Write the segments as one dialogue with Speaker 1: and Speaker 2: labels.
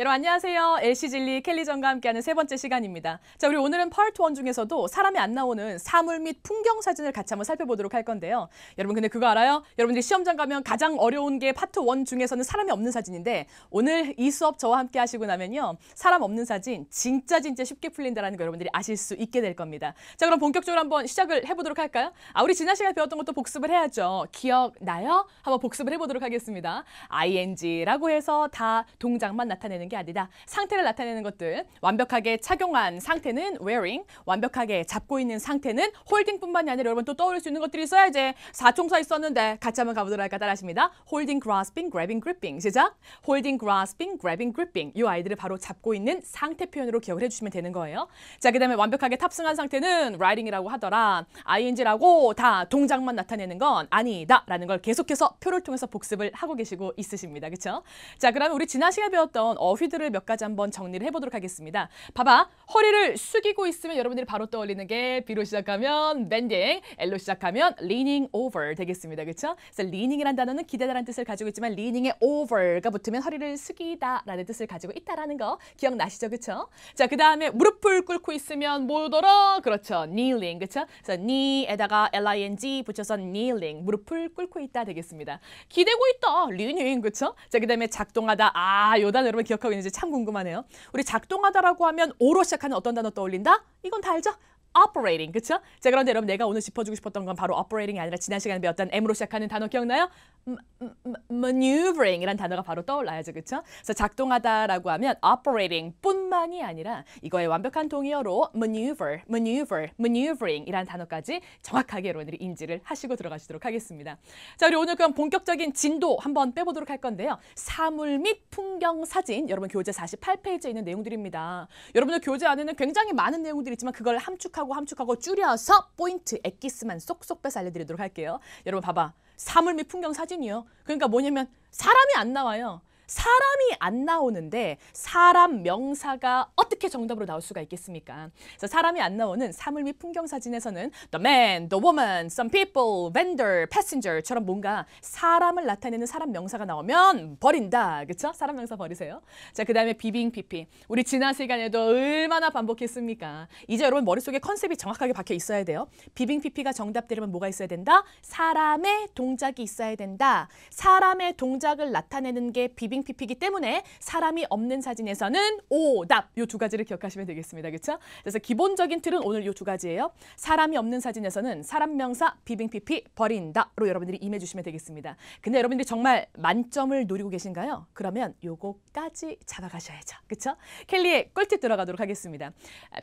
Speaker 1: 여러분 안녕하세요. LC 진리 켈리전과 함께하는 세 번째 시간입니다. 자, 우리 오늘은 파트 1 중에서도 사람이 안 나오는 사물 및 풍경 사진을 같이 한번 살펴보도록 할 건데요. 여러분 근데 그거 알아요? 여러분들이 시험장 가면 가장 어려운 게 파트 1 중에서는 사람이 없는 사진인데 오늘 이 수업 저와 함께 하시고 나면요. 사람 없는 사진 진짜 진짜 쉽게 풀린다라는 거 여러분들이 아실 수 있게 될 겁니다. 자, 그럼 본격적으로 한번 시작을 해 보도록 할까요? 아, 우리 지난 시간에 배웠던 것도 복습을 해야죠. 기억나요? 한번 복습을 해 보도록 하겠습니다. ing라고 해서 다 동작만 나타내는 게 아니다. 상태를 나타내는 것들. 완벽하게 착용한 상태는 wearing, 완벽하게 잡고 있는 상태는 holding뿐만이 아니라 여러분 또 떠올릴 수 있는 것들이 있어야 지 사총사 있었는데 같이 한번 가보도록 할까 따라하십니다. holding, grasping, grabbing, gripping. 시작. holding, grasping, grabbing, gripping. 이 아이들을 바로 잡고 있는 상태 표현으로 기억을 해주시면 되는 거예요. 자, 그 다음에 완벽하게 탑승한 상태는 riding이라고 하더라. ing라고 다 동작만 나타내는 건 아니다라는 걸 계속해서 표를 통해서 복습을 하고 계시고 있으십니다. 그쵸 자, 그러면 우리 지난 시간에 배웠던 어휘 퀴드를 몇 가지 한번 정리를 해보도록 하겠습니다. 봐봐. 허리를 숙이고 있으면 여러분들이 바로 떠올리는 게 B로 시작하면 bending, L로 시작하면 leaning over 되겠습니다. 그렇죠? 그래서 leaning이란 단어는 기대다라는 뜻을 가지고 있지만 leaning에 over가 붙으면 허리를 숙이다라는 뜻을 가지고 있다라는 거 기억나시죠? 그렇죠? 자, 그다음에 무릎을 꿇고 있으면 뭐더라? 그렇죠. kneeling. 그렇죠? 그래서 knee에다가 ling 붙여서 kneeling 무릎을 꿇고 있다 되겠습니다. 기대고 있다. leaning. 그렇죠? 자, 그다음에 작동하다. 아, 요 단어 여러분 기억하고 있는지 참 궁금하네요. 우리 작동하다라고 하면 오로 시작하는 어떤 단어 떠올린다? 이건 다 알죠? operating, 그쵸? 자, 그런데 여러분 내가 오늘 짚어주고 싶었던 건 바로 operating이 아니라 지난 시간에 배웠던 M으로 시작하는 단어 기억나요? 음, 음, 음, maneuvering이란 단어가 바로 떠올라야죠, 그쵸? 그래서 작동하다라고 하면 operating뿐만이 아니라 이거의 완벽한 동의어로 maneuver, maneuver, maneuvering이란 단어까지 정확하게 여러분들이 인지를 하시고 들어가시도록 하겠습니다. 자, 우리 오늘 그럼 본격적인 진도 한번 빼보도록 할 건데요. 사물 및 풍경 사진, 여러분 교재 48페이지에 있는 내용들입니다. 여러분들 교재 안에는 굉장히 많은 내용들이 있지만 그걸 함축하고 축하고 함축하고 줄여서 포인트 액기스만 쏙쏙 빼서 알려드리도록 할게요. 여러분 봐봐. 사물미 풍경 사진이요. 그러니까 뭐냐면 사람이 안 나와요. 사람이 안 나오는데 사람 명사가 어떻게 정답으로 나올 수가 있겠습니까? 그래서 사람이 안 나오는 사물및 풍경 사진에서는 the man, the woman, some people, vendor, passenger처럼 뭔가 사람을 나타내는 사람 명사가 나오면 버린다. 그렇죠? 사람 명사 버리세요. 자, 그다음에 비빙 피피. 우리 지난 시간에도 얼마나 반복했습니까? 이제 여러분 머릿속에 컨셉이 정확하게 박혀 있어야 돼요. 비빙 피피가 정답 되려면 뭐가 있어야 된다? 사람의 동작이 있어야 된다. 사람의 동작을 나타내는 게 비빙 워딩 PP이기 때문에 사람이 없는 사진에서는 오답 요 두 가지를 기억하시면 되겠습니다. 그렇죠? 그래서 기본적인 틀은 오늘 요 두 가지예요. 사람이 없는 사진에서는 사람 명사 비빙 PP 버린다로 여러분들이 임해 주시면 되겠습니다. 근데 여러분들이 정말 만점을 노리고 계신가요? 그러면 요거까지 잡아가셔야죠. 그렇죠? 켈리의 꿀팁 들어가도록 하겠습니다.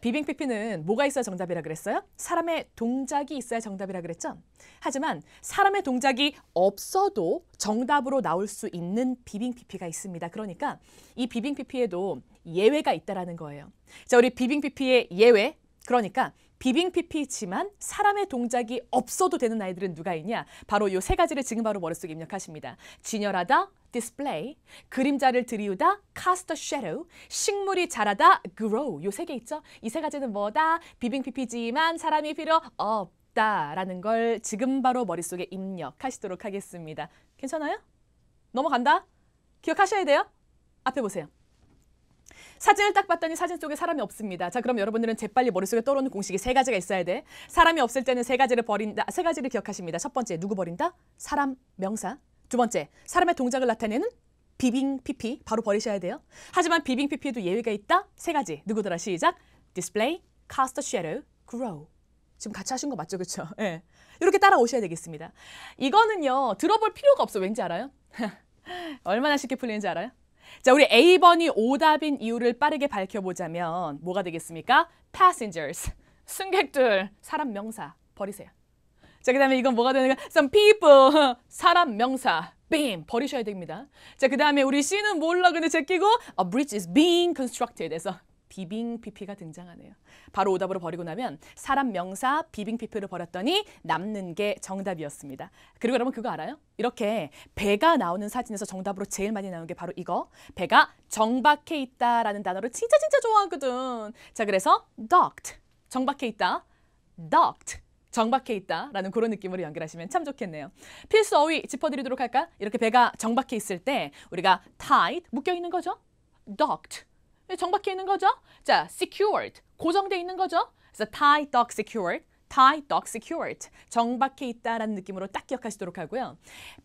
Speaker 1: 비빙 PP는 뭐가 있어야 정답이라 그랬어요? 사람의 동작이 있어야 정답이라 그랬죠? 하지만 사람의 동작이 없어도 정답으로 나올 수 있는 비빙 PP가 있습니다. 그러니까 이 비빙 PP에도 예외가 있다라는 거예요. 자, 우리 비빙 PP의 예외. 그러니까 비빙 PP지만 사람의 동작이 없어도 되는 아이들은 누가 있냐? 바로 요 세 가지를 지금 바로 머릿속에 입력하십니다. 진열하다, 디스플레이, 그림자를 들이우다, 카스터 t a s 식물이 자라다, 그로 o w 요 세 개 있죠? 이 세 가지는 뭐다? 비빙 PP지만 사람이 필요 없 있다라는 걸 지금 바로 머릿속에 입력하시도록 하겠습니다. 괜찮아요? 넘어간다? 기억하셔야 돼요? 앞에 보세요. 사진을 딱 봤더니 사진 속에 사람이 없습니다. 자, 그럼 여러분들은 재빨리 머릿속에 떠오르는 공식이 세 가지가 있어야 돼. 사람이 없을 때는 세 가지를 버린다. 세 가지를 기억하십니다. 첫 번째, 누구 버린다? 사람, 명사. 두 번째, 사람의 동작을 나타내는 비빙 PP 바로 버리셔야 돼요. 하지만 비빙 PP에도 예외가 있다. 세 가지. 누구더라? 시작. display, cast a shadow, grow. 지금 같이 하신 거 맞죠? 그렇죠? 예. 네. 이렇게 따라오셔야 되겠습니다. 이거는요. 들어볼 필요가 없어. 왠지 알아요? 얼마나 쉽게 풀리는지 알아요? 자, 우리 A번이 오답인 이유를 빠르게 밝혀보자면 뭐가 되겠습니까? Passengers, 승객들, 사람 명사 버리세요. 자, 그 다음에 이건 뭐가 되는가? Some people, 사람 명사. 빔 버리셔야 됩니다. 자, 그 다음에 우리 C는 몰라 근데 제끼고 A bridge is being constructed 해서 비빙 피피가 등장하네요. 바로 오답으로 버리고 나면 사람 명사 비빙 피피를 버렸더니 남는 게 정답이었습니다. 그리고 여러분 그거 알아요? 이렇게 배가 나오는 사진에서 정답으로 제일 많이 나오는 게 바로 이거. 배가 정박해 있다라는 단어를 진짜 진짜 좋아하거든. 자 그래서 docked, 정박해 있다, docked. 정박해 있다라는 그런 느낌으로 연결하시면 참 좋겠네요. 필수 어휘 짚어드리도록 할까? 이렇게 배가 정박해 있을 때 우리가 tied 묶여 있는 거죠. docked 예, 정박해 있는 거죠. 자, secured, 고정돼 있는 거죠. 그래서 tie dog secured, tie dog secured, 정박해 있다라는 느낌으로 딱 기억하시도록 하고요.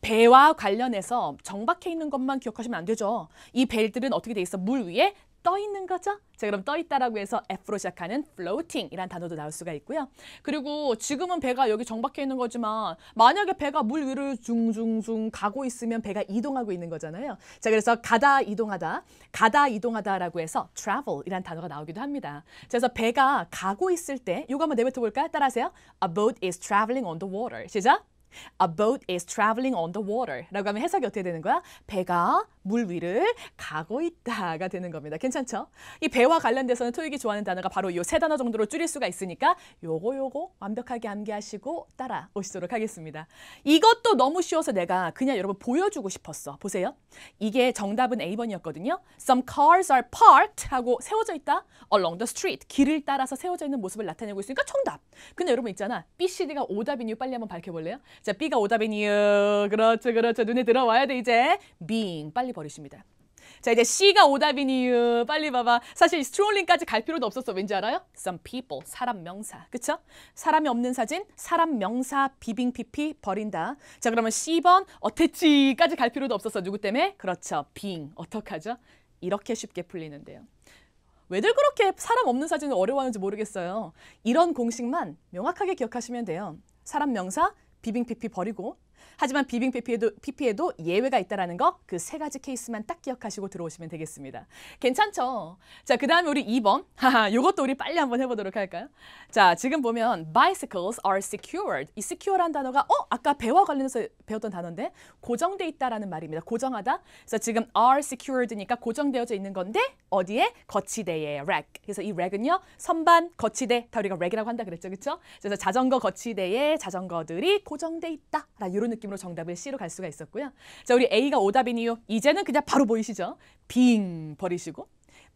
Speaker 1: 배와 관련해서 정박해 있는 것만 기억하시면 안 되죠. 이 벨들은 어떻게 돼 있어? 물 위에 떠 있는 거죠? 자, 그럼 떠 있다라고 해서 F로 시작하는 floating이란 단어도 나올 수가 있고요. 그리고 지금은 배가 여기 정박해 있는 거지만 만약에 배가 물 위를 중 중 중 가고 있으면 배가 이동하고 있는 거잖아요. 자, 그래서 가다 이동하다, 가다 이동하다라고 해서 travel이란 단어가 나오기도 합니다. 자, 그래서 배가 가고 있을 때 이거 한번 내뱉어 볼까요? 따라하세요. A boat is traveling on the water. 시작. A boat is traveling on the water. 라고 하면 해석이 어떻게 되는 거야? 배가 물 위를 가고 있다가 되는 겁니다. 괜찮죠? 이 배와 관련돼서는 토익이 좋아하는 단어가 바로 이 세 단어 정도로 줄일 수가 있으니까 요거 요거 완벽하게 암기하시고 따라오시도록 하겠습니다. 이것도 너무 쉬워서 내가 그냥 여러분 보여주고 싶었어. 보세요. 이게 정답은 A번이었거든요. Some cars are parked 하고 세워져 있다. along the street. 길을 따라서 세워져 있는 모습을 나타내고 있으니까 정답. 근데 여러분 있잖아. B, C, D가 오답이니 빨리 한번 밝혀볼래요? 자, B가 오답인 니유 그렇죠, 그렇죠. 눈에 들어와야 돼, 이제. being. 빨리 버리십니다. 자, 이제 C가 오답인 니유 빨리 봐봐. 사실 스트롤링까지 갈 필요도 없었어. 왠지 알아요? Some people. 사람 명사. 그쵸? 사람이 없는 사진. 사람 명사 비빙 PP 버린다. 자, 그러면 C번 어땠지까지 갈 필요도 없었어. 누구 때문에? 그렇죠. being. 어떡하죠? 이렇게 쉽게 풀리는데요. 왜들 그렇게 사람 없는 사진을 어려워하는지 모르겠어요. 이런 공식만 명확하게 기억하시면 돼요. 사람 명사, 비빙 PP 버리고 하지만 비빙 PP에도, PP에도 예외가 있다는거 그 세 가지 케이스만 딱 기억하시고 들어오시면 되겠습니다. 괜찮죠? 자, 그 다음에 우리 2번. 하하, 요것도 우리 빨리 한번 해보도록 할까요? 자, 지금 보면 bicycles are secured. 이 secure란 단어가 어? 아까 배와 관련해서 배웠던 단어인데 고정돼 있다라는 말입니다. 고정하다. 그래서 지금 are secured니까 고정되어져 있는 건데 어디에? 거치대에 rack. 그래서 이 rack은요. 선반, 거치대. 다 우리가 rack이라고 한다 그랬죠. 그쵸 그래서 자전거 거치대에 자전거들이 고정돼 있다. 라 이런 느낌으로 정답을 C로 갈 수가 있었고요. 자, 우리 A가 오답인 이유 이제는 그냥 바로 보이시죠? 빙 버리시고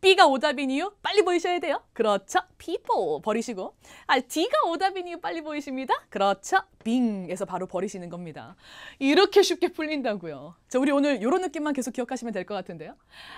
Speaker 1: B가 오답인 이유 빨리 보이셔야 돼요. 그렇죠. people 버리시고 아 D가 오답인 이유 빨리 보이십니다. 그렇죠. b i n g 에서 바로 버리시는 겁니다. 이렇게 쉽게 풀린다고요. 자, 우리 오늘 이런 느낌만 계속 기억하시면 될 것 같은데요.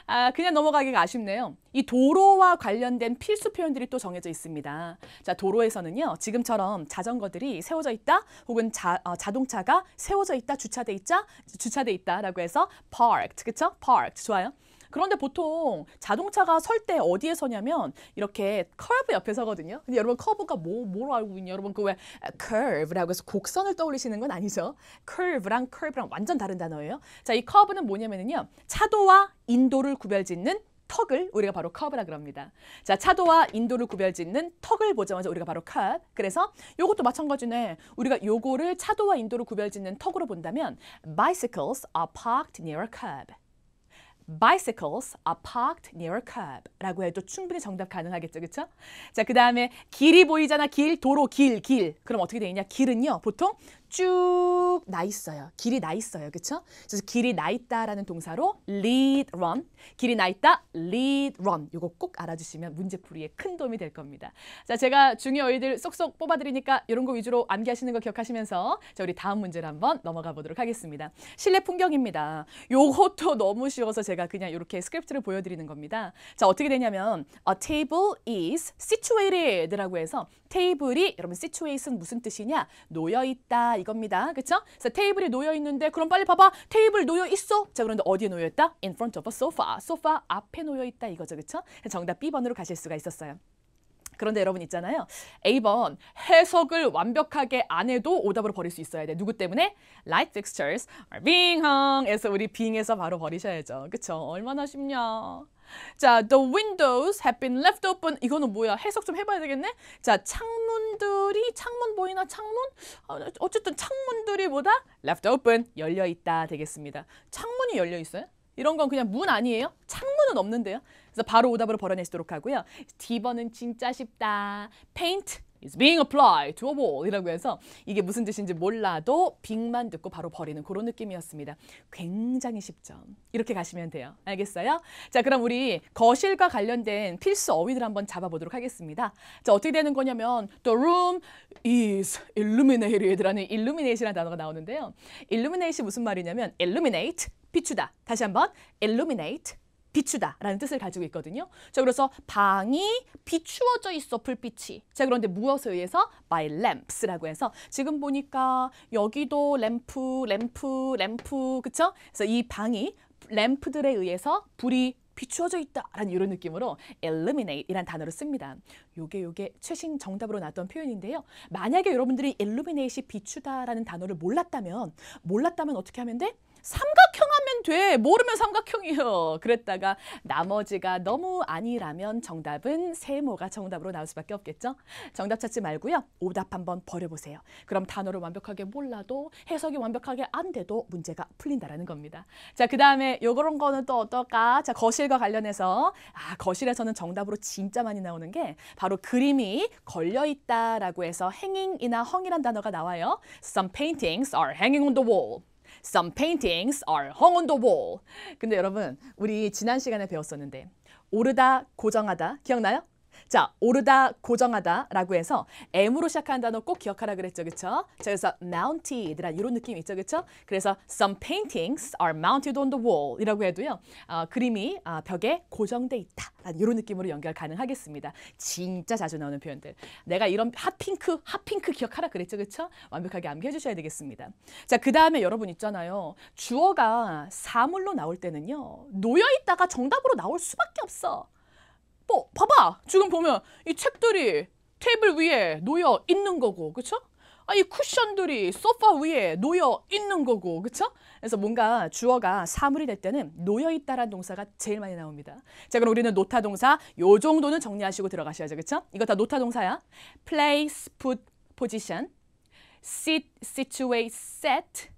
Speaker 1: 아, 그냥 넘어가기가 아쉽네요. 이 도로와 관련된 필수 표현들이 또 정해져 있습니다. 자, 도로에서는요. 지금처럼 자전거들이 세워져 있다 혹은 자, 어, 자동차가 세워져 있다, 주차돼 있다 주차돼 있다라고 해서 parked. 그렇죠? parked. 좋아요. 그런데 보통 자동차가 설 때 어디에 서냐면 이렇게 커브 옆에 서거든요. 근데 여러분 커브가 뭐, 뭐로 알고 있냐? 여러분 그왜 curve라고 해서 곡선을 떠올리시는 건 아니죠. curve랑 curve랑 완전 다른 단어예요. 자, 이 커브는 뭐냐면요. 차도와 인도를 구별짓는 턱을 우리가 바로 컵이라 그럽니다. 자, 차도와 인도를 구별짓는 턱을 보자마자 우리가 바로 컵. 그래서 요것도 마찬가지네. 우리가 요거를 차도와 인도를 구별짓는 턱으로 본다면 bicycles are parked near a curb. bicycles are parked near a curb 라고 해도 충분히 정답 가능하겠죠. 그렇 자, 그 다음에 길이 보이잖아. 길, 도로, 길, 길. 그럼 어떻게 되느냐? 길은요. 보통 쭉나 있어요. 길이 나 있어요. 그렇죠? 그래서 길이 나 있다라는 동사로 lead, run. 길이 나 있다, lead, run. 이거 꼭 알아주시면 문제풀이에 큰 도움이 될 겁니다. 자, 제가 중요 어휘들 쏙쏙 뽑아드리니까 이런 거 위주로 암기하시는 거 기억하시면서 자, 우리 다음 문제를 한번 넘어가 보도록 하겠습니다. 실내 풍경입니다. 요것도 너무 쉬워서 제가 그냥 이렇게 스크립트를 보여드리는 겁니다. 자, 어떻게 되냐면 a table is situated라고 해서 테이블이 여러분 s i t u a t e 은 무슨 뜻이냐? 놓여 있다. 이겁니다. 그렇죠? 그래서 테이블이 놓여 있는데 그럼 빨리 봐봐. 테이블 놓여 있어. 자 그런데 어디에 놓여 있다? In front of a sofa. 소파 앞에 놓여 있다 이거죠. 그렇죠? 정답 B번으로 가실 수가 있었어요. 그런데 여러분 있잖아요. A번 해석을 완벽하게 안 해도 오답으로 버릴 수 있어야 돼. 누구 때문에? Light fixtures are being hung 에서 우리 being에서 바로 버리셔야죠. 그쵸? 얼마나 쉽냐. 자, the windows have been left open. 이거는 뭐야? 해석 좀 해봐야 되겠네. 자, 창문들이 창문 보이나 창문? 어, 어쨌든 창문들이 뭐다? left open 열려 있다 되겠습니다. 창문이 열려 있어요? 이런 건 그냥 문 아니에요? 창문은 없는데요. 그래서 바로 오답으로 벌어내시도록 하고요. D번은 진짜 쉽다. paint is being applied to a wall이라고 해서 이게 무슨 뜻인지 몰라도 빙만 듣고 바로 버리는 그런 느낌이었습니다. 굉장히 쉽죠. 이렇게 가시면 돼요. 알겠어요? 자, 그럼 우리 거실과 관련된 필수 어휘들 한번 잡아보도록 하겠습니다. 자, 어떻게 되는 거냐면 the room is illuminated라는 illuminate라는 단어가 나오는데요. illuminate 무슨 말이냐면 illuminate 비추다. 다시 한번 illuminate 비추다라는 뜻을 가지고 있거든요. 자, 그래서 방이 비추어져 있어 불빛이. 자, 그런데 무엇에 의해서 by lamps라고 해서 지금 보니까 여기도 램프, 램프, 램프, 그쵸? 그래서 이 방이 램프들에 의해서 불이 비추어져 있다라는 이런 느낌으로 illuminate이란 단어를 씁니다. 요게 요게 최신 정답으로 나왔던 표현인데요. 만약에 여러분들이 illuminate이 비추다라는 단어를 몰랐다면 몰랐다면 어떻게 하면 돼? 삼각형 알면 돼. 모르면 삼각형이요. 그랬다가 나머지가 너무 아니라면 정답은 세모가 정답으로 나올 수밖에 없겠죠. 정답 찾지 말고요. 오답 한번 버려보세요. 그럼 단어를 완벽하게 몰라도 해석이 완벽하게 안 돼도 문제가 풀린다라는 겁니다. 자, 그 다음에 요런 거는 또 어떨까? 자, 거실과 관련해서 아, 거실에서는 정답으로 진짜 많이 나오는 게 바로 그림이 걸려있다라고 해서 hanging이나 hung이란 단어가 나와요. Some paintings are hanging on the wall. Some paintings are hung on the wall. 근데 여러분, 우리 지난 시간에 배웠었는데 오르다, 고정하다 기억나요? 자, 오르다, 고정하다 라고 해서 M으로 시작하는 단어 꼭 기억하라 그랬죠. 그쵸? 자, 그래서 mounted란 이런 느낌 있죠. 그쵸? 그래서 some paintings are mounted on the wall 이라고 해도요. 어, 그림이 어, 벽에 고정돼 있다. 아, 이런 느낌으로 연결 가능하겠습니다. 진짜 자주 나오는 표현들. 내가 이런 핫핑크, 핫핑크 기억하라 그랬죠. 그쵸? 완벽하게 암기해 주셔야 되겠습니다. 자, 그 다음에 여러분 있잖아요. 주어가 사물로 나올 때는요. 놓여 있다가 정답으로 나올 수밖에 없어. 뭐 봐봐 지금 보면 이 책들이 테이블 위에 놓여 있는 거고 그쵸? 아이 쿠션들이 소파 위에 놓여 있는 거고 그쵸? 그래서 뭔가 주어가 사물이 될 때는 놓여 있다라는 동사가 제일 많이 나옵니다. 자 그럼 우리는 노타 동사 요 정도는 정리하시고 들어가셔야죠 그쵸? 이거 다 노타 동사야. place, put, position, sit, situate, set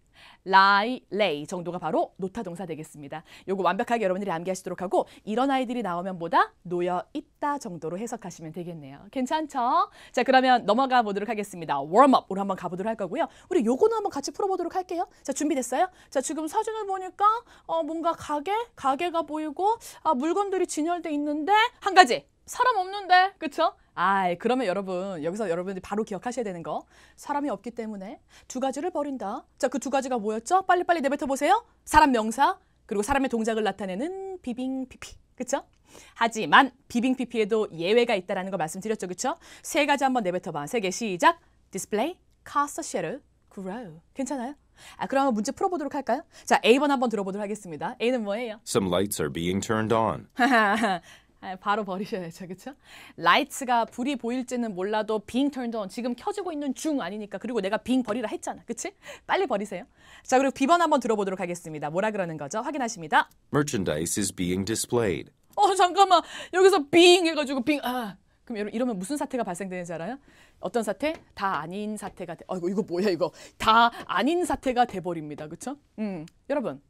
Speaker 1: 라이, 레이 정도가 바로 노타 동사 되겠습니다. 요거 완벽하게 여러분들이 암기하시도록 하고 이런 아이들이 나오면 보다 놓여 있다 정도로 해석하시면 되겠네요. 괜찮죠? 자 그러면 넘어가 보도록 하겠습니다. 웜업으로 한번 가보도록 할 거고요. 우리 요거는 한번 같이 풀어보도록 할게요. 자 준비됐어요? 자 지금 사진을 보니까 어, 뭔가 가게, 가게가 보이고 아, 물건들이 진열돼 있는데 한 가지 사람 없는데 그쵸? 아 그러면 여러분 여기서 여러분들이 바로 기억하셔야 되는 거 사람이 없기 때문에 두 가지를 버린다 자그 두 가지가 뭐였죠? 빨리빨리 내뱉어보세요 사람 명사 그리고 사람의 동작을 나타내는 비빙피피 그쵸? 하지만 비빙피피에도 예외가 있다는 거 말씀드렸죠 그쵸? 세 가지 한번 내뱉어봐 세 개 시작 display, cast, shadow, grow 괜찮아요? 아, 그러면 문제 풀어보도록 할까요? 자, A번 한번 들어보도록 하겠습니다. A는 뭐예요?
Speaker 2: Some lights are being turned on.
Speaker 1: 아, 바로 버리셔야죠. 그렇죠? 라이츠가 불이 보일지는 몰라도 빙 turned on. 지금 켜지고 있는 중 아니니까. 그리고 내가 빙 버리라 했잖아. 그렇지? 빨리 버리세요. 자, 그리고 비번 한번 들어보도록 하겠습니다. 뭐라 그러는 거죠? 확인하십니다.
Speaker 2: Merchandise is being displayed.
Speaker 1: 어, 잠깐만. 여기서 빙 해가지고 빙. 아. 그럼 이러면 무슨 사태가 발생되는지 알아요? 어떤 사태? 다 아닌 사태가 돼. 아이고 이거 뭐야 이거. 다 아닌 사태가 돼 버립니다. 그렇죠? 음. 여러분.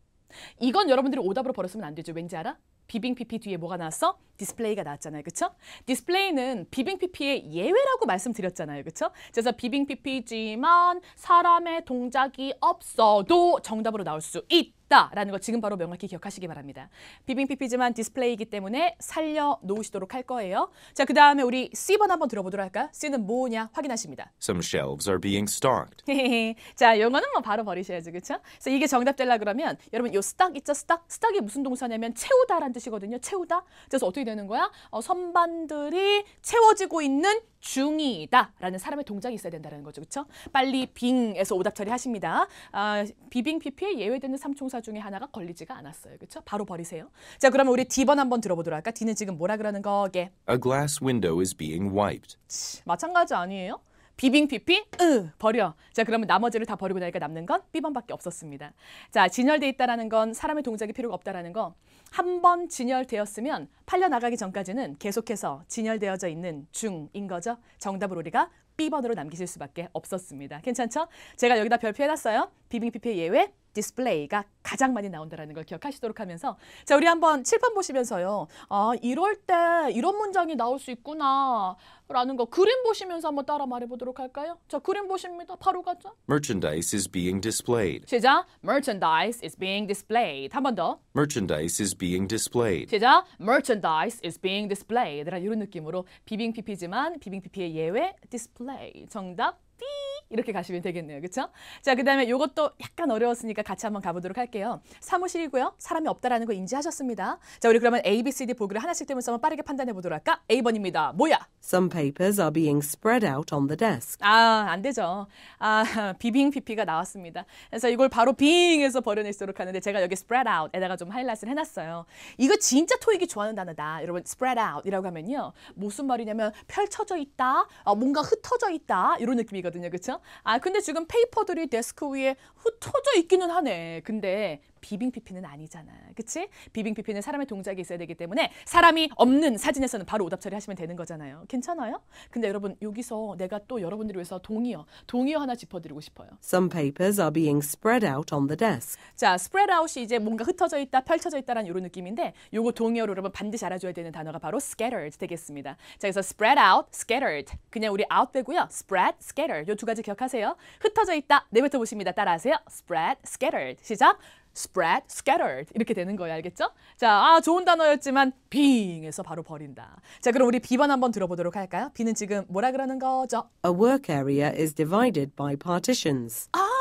Speaker 1: 이건 여러분들이 오답으로 버렸으면 안 되죠. 왠지 알아? 비빙 PP 뒤에 뭐가 나왔어? 디스플레이가 나왔잖아요. 그렇죠? 디스플레이는 비빙 PP의 예외라고 말씀드렸잖아요. 그렇죠? 그래서 비빙 PP지만 사람의 동작이 없어도 정답으로 나올 수 있다. 없다라는 걸 지금 바로 명확히 기억하시기 바랍니다. 비빙 PP지만 디스플레이이기 때문에 살려 놓으시도록 할 거예요. 자, 그 다음에 우리 C번 한번 들어보도록 할까요? C는 뭐냐 확인하십니다.
Speaker 2: Some shelves are being stocked.
Speaker 1: 자, 영어는 뭐 바로 버리셔야지그쵸죠 그래서 이게 정답 되려 그러면 여러분 요 stock 있죠, stock. stock이 무슨 동사냐면 채우다라는 뜻이거든요, 채우다. 그래서 어떻게 되는 거야? 어, 선반들이 채워지고 있는 중이다 라는 사람의 동작이 있어야 된다는 거죠. 그렇죠? 빨리 빙에서 오답 처리하십니다. 아, 비빙 PP에 예외되는 삼총사 중에 하나가 걸리지가 않았어요. 그렇죠? 바로 버리세요. 자, 그러면 우리 D번 한번 들어보도록 할까? D는 지금 뭐라 그러는 거게?
Speaker 2: A glass window is being wiped.
Speaker 1: 마찬가지 아니에요? 비빙 피피 으 버려. 자 그러면 나머지를 다 버리고 나니까 남는 건 B번밖에 없었습니다. 자 진열돼 있다라는 건 사람의 동작이 필요가 없다라는 거. 한 번 진열되었으면 팔려 나가기 전까지는 계속해서 진열되어져 있는 중인 거죠. 정답을 우리가 B번으로 남기실 수밖에 없었습니다. 괜찮죠? 제가 여기다 별표 해놨어요. 비빙 PPA 예외 디스플레이가 가장 많이 나온다는 걸 기억하시도록 하면서 자 우리 한번 칠판 보시면서요 아 이럴 때 이런 문장이 나올 수 있구나 라는 거 그림 보시면서 한번 따라 말해보도록 할까요? 자 그림 보십니다 바로 가죠
Speaker 2: Merchandise is being displayed
Speaker 1: 시작 Merchandise is being displayed 한 번더
Speaker 2: Merchandise is being displayed
Speaker 1: 시작 Merchandise is being displayed 이런 느낌으로 비빙 PP지만 비빙 PP의 예외 display 정답 띠 이렇게 가시면 되겠네요. 그렇죠? 자, 그다음에 이것도 약간 어려웠으니까 같이 한번 가보도록 할게요. 사무실이고요. 사람이 없다라는 거 인지하셨습니다. 자, 우리 그러면 A, B, C, D 보기를 하나씩 뜨면서 한번 빠르게 판단해 보도록 할까? A번입니다. 뭐야?
Speaker 3: Some papers are being spread out on the desk.
Speaker 1: 아, 안 되죠. 아, 비빙 PP가 나왔습니다. 그래서 이걸 바로 빙에서 버려내도록 하는데 제가 여기 spread out에다가 좀 하이라이트를 해놨어요. 이거 진짜 토익이 좋아하는 단어다. 여러분, spread out이라고 하면요. 무슨 말이냐면 펼쳐져 있다, 어, 뭔가 흩어져 있다 이런 느낌이거든요. 있거든요. 그렇죠? 아, 근데 지금 페이퍼들이 데스크 위에 흩어져 있기는 하네. 근데 비빙 PP는 아니잖아. 그치? 비빙 PP는 사람의 동작이 있어야 되기 때문에 사람이 없는 사진에서는 바로 오답 처리하시면 되는 거잖아요. 괜찮아요? 근데 여러분 여기서 내가 또 여러분들을 위해서 동의어, 동의어 하나 짚어드리고 싶어요.
Speaker 3: Some papers are being spread out on the desk.
Speaker 1: 자, spread out이 이제 뭔가 흩어져 있다, 펼쳐져 있다라는 이런 느낌인데 요거 동의어로 여러분 반드시 알아줘야 되는 단어가 바로 scattered 되겠습니다. 자, 그래서 spread out, scattered. 그냥 우리 out 빼고요. spread, scattered. 요두 가지 기억하세요. 흩어져 있다. 내뱉어 보십니다. 따라하세요. spread, scattered. 시작. spread, scattered 이렇게 되는 거예요. 알겠죠? 자, 아 좋은 단어였지만 being에서 바로 버린다. 자, 그럼 우리 비번 한번 들어보도록 할까요? 비는 지금 뭐라 그러는 거죠?
Speaker 3: A work area is divided by partitions.
Speaker 1: 아,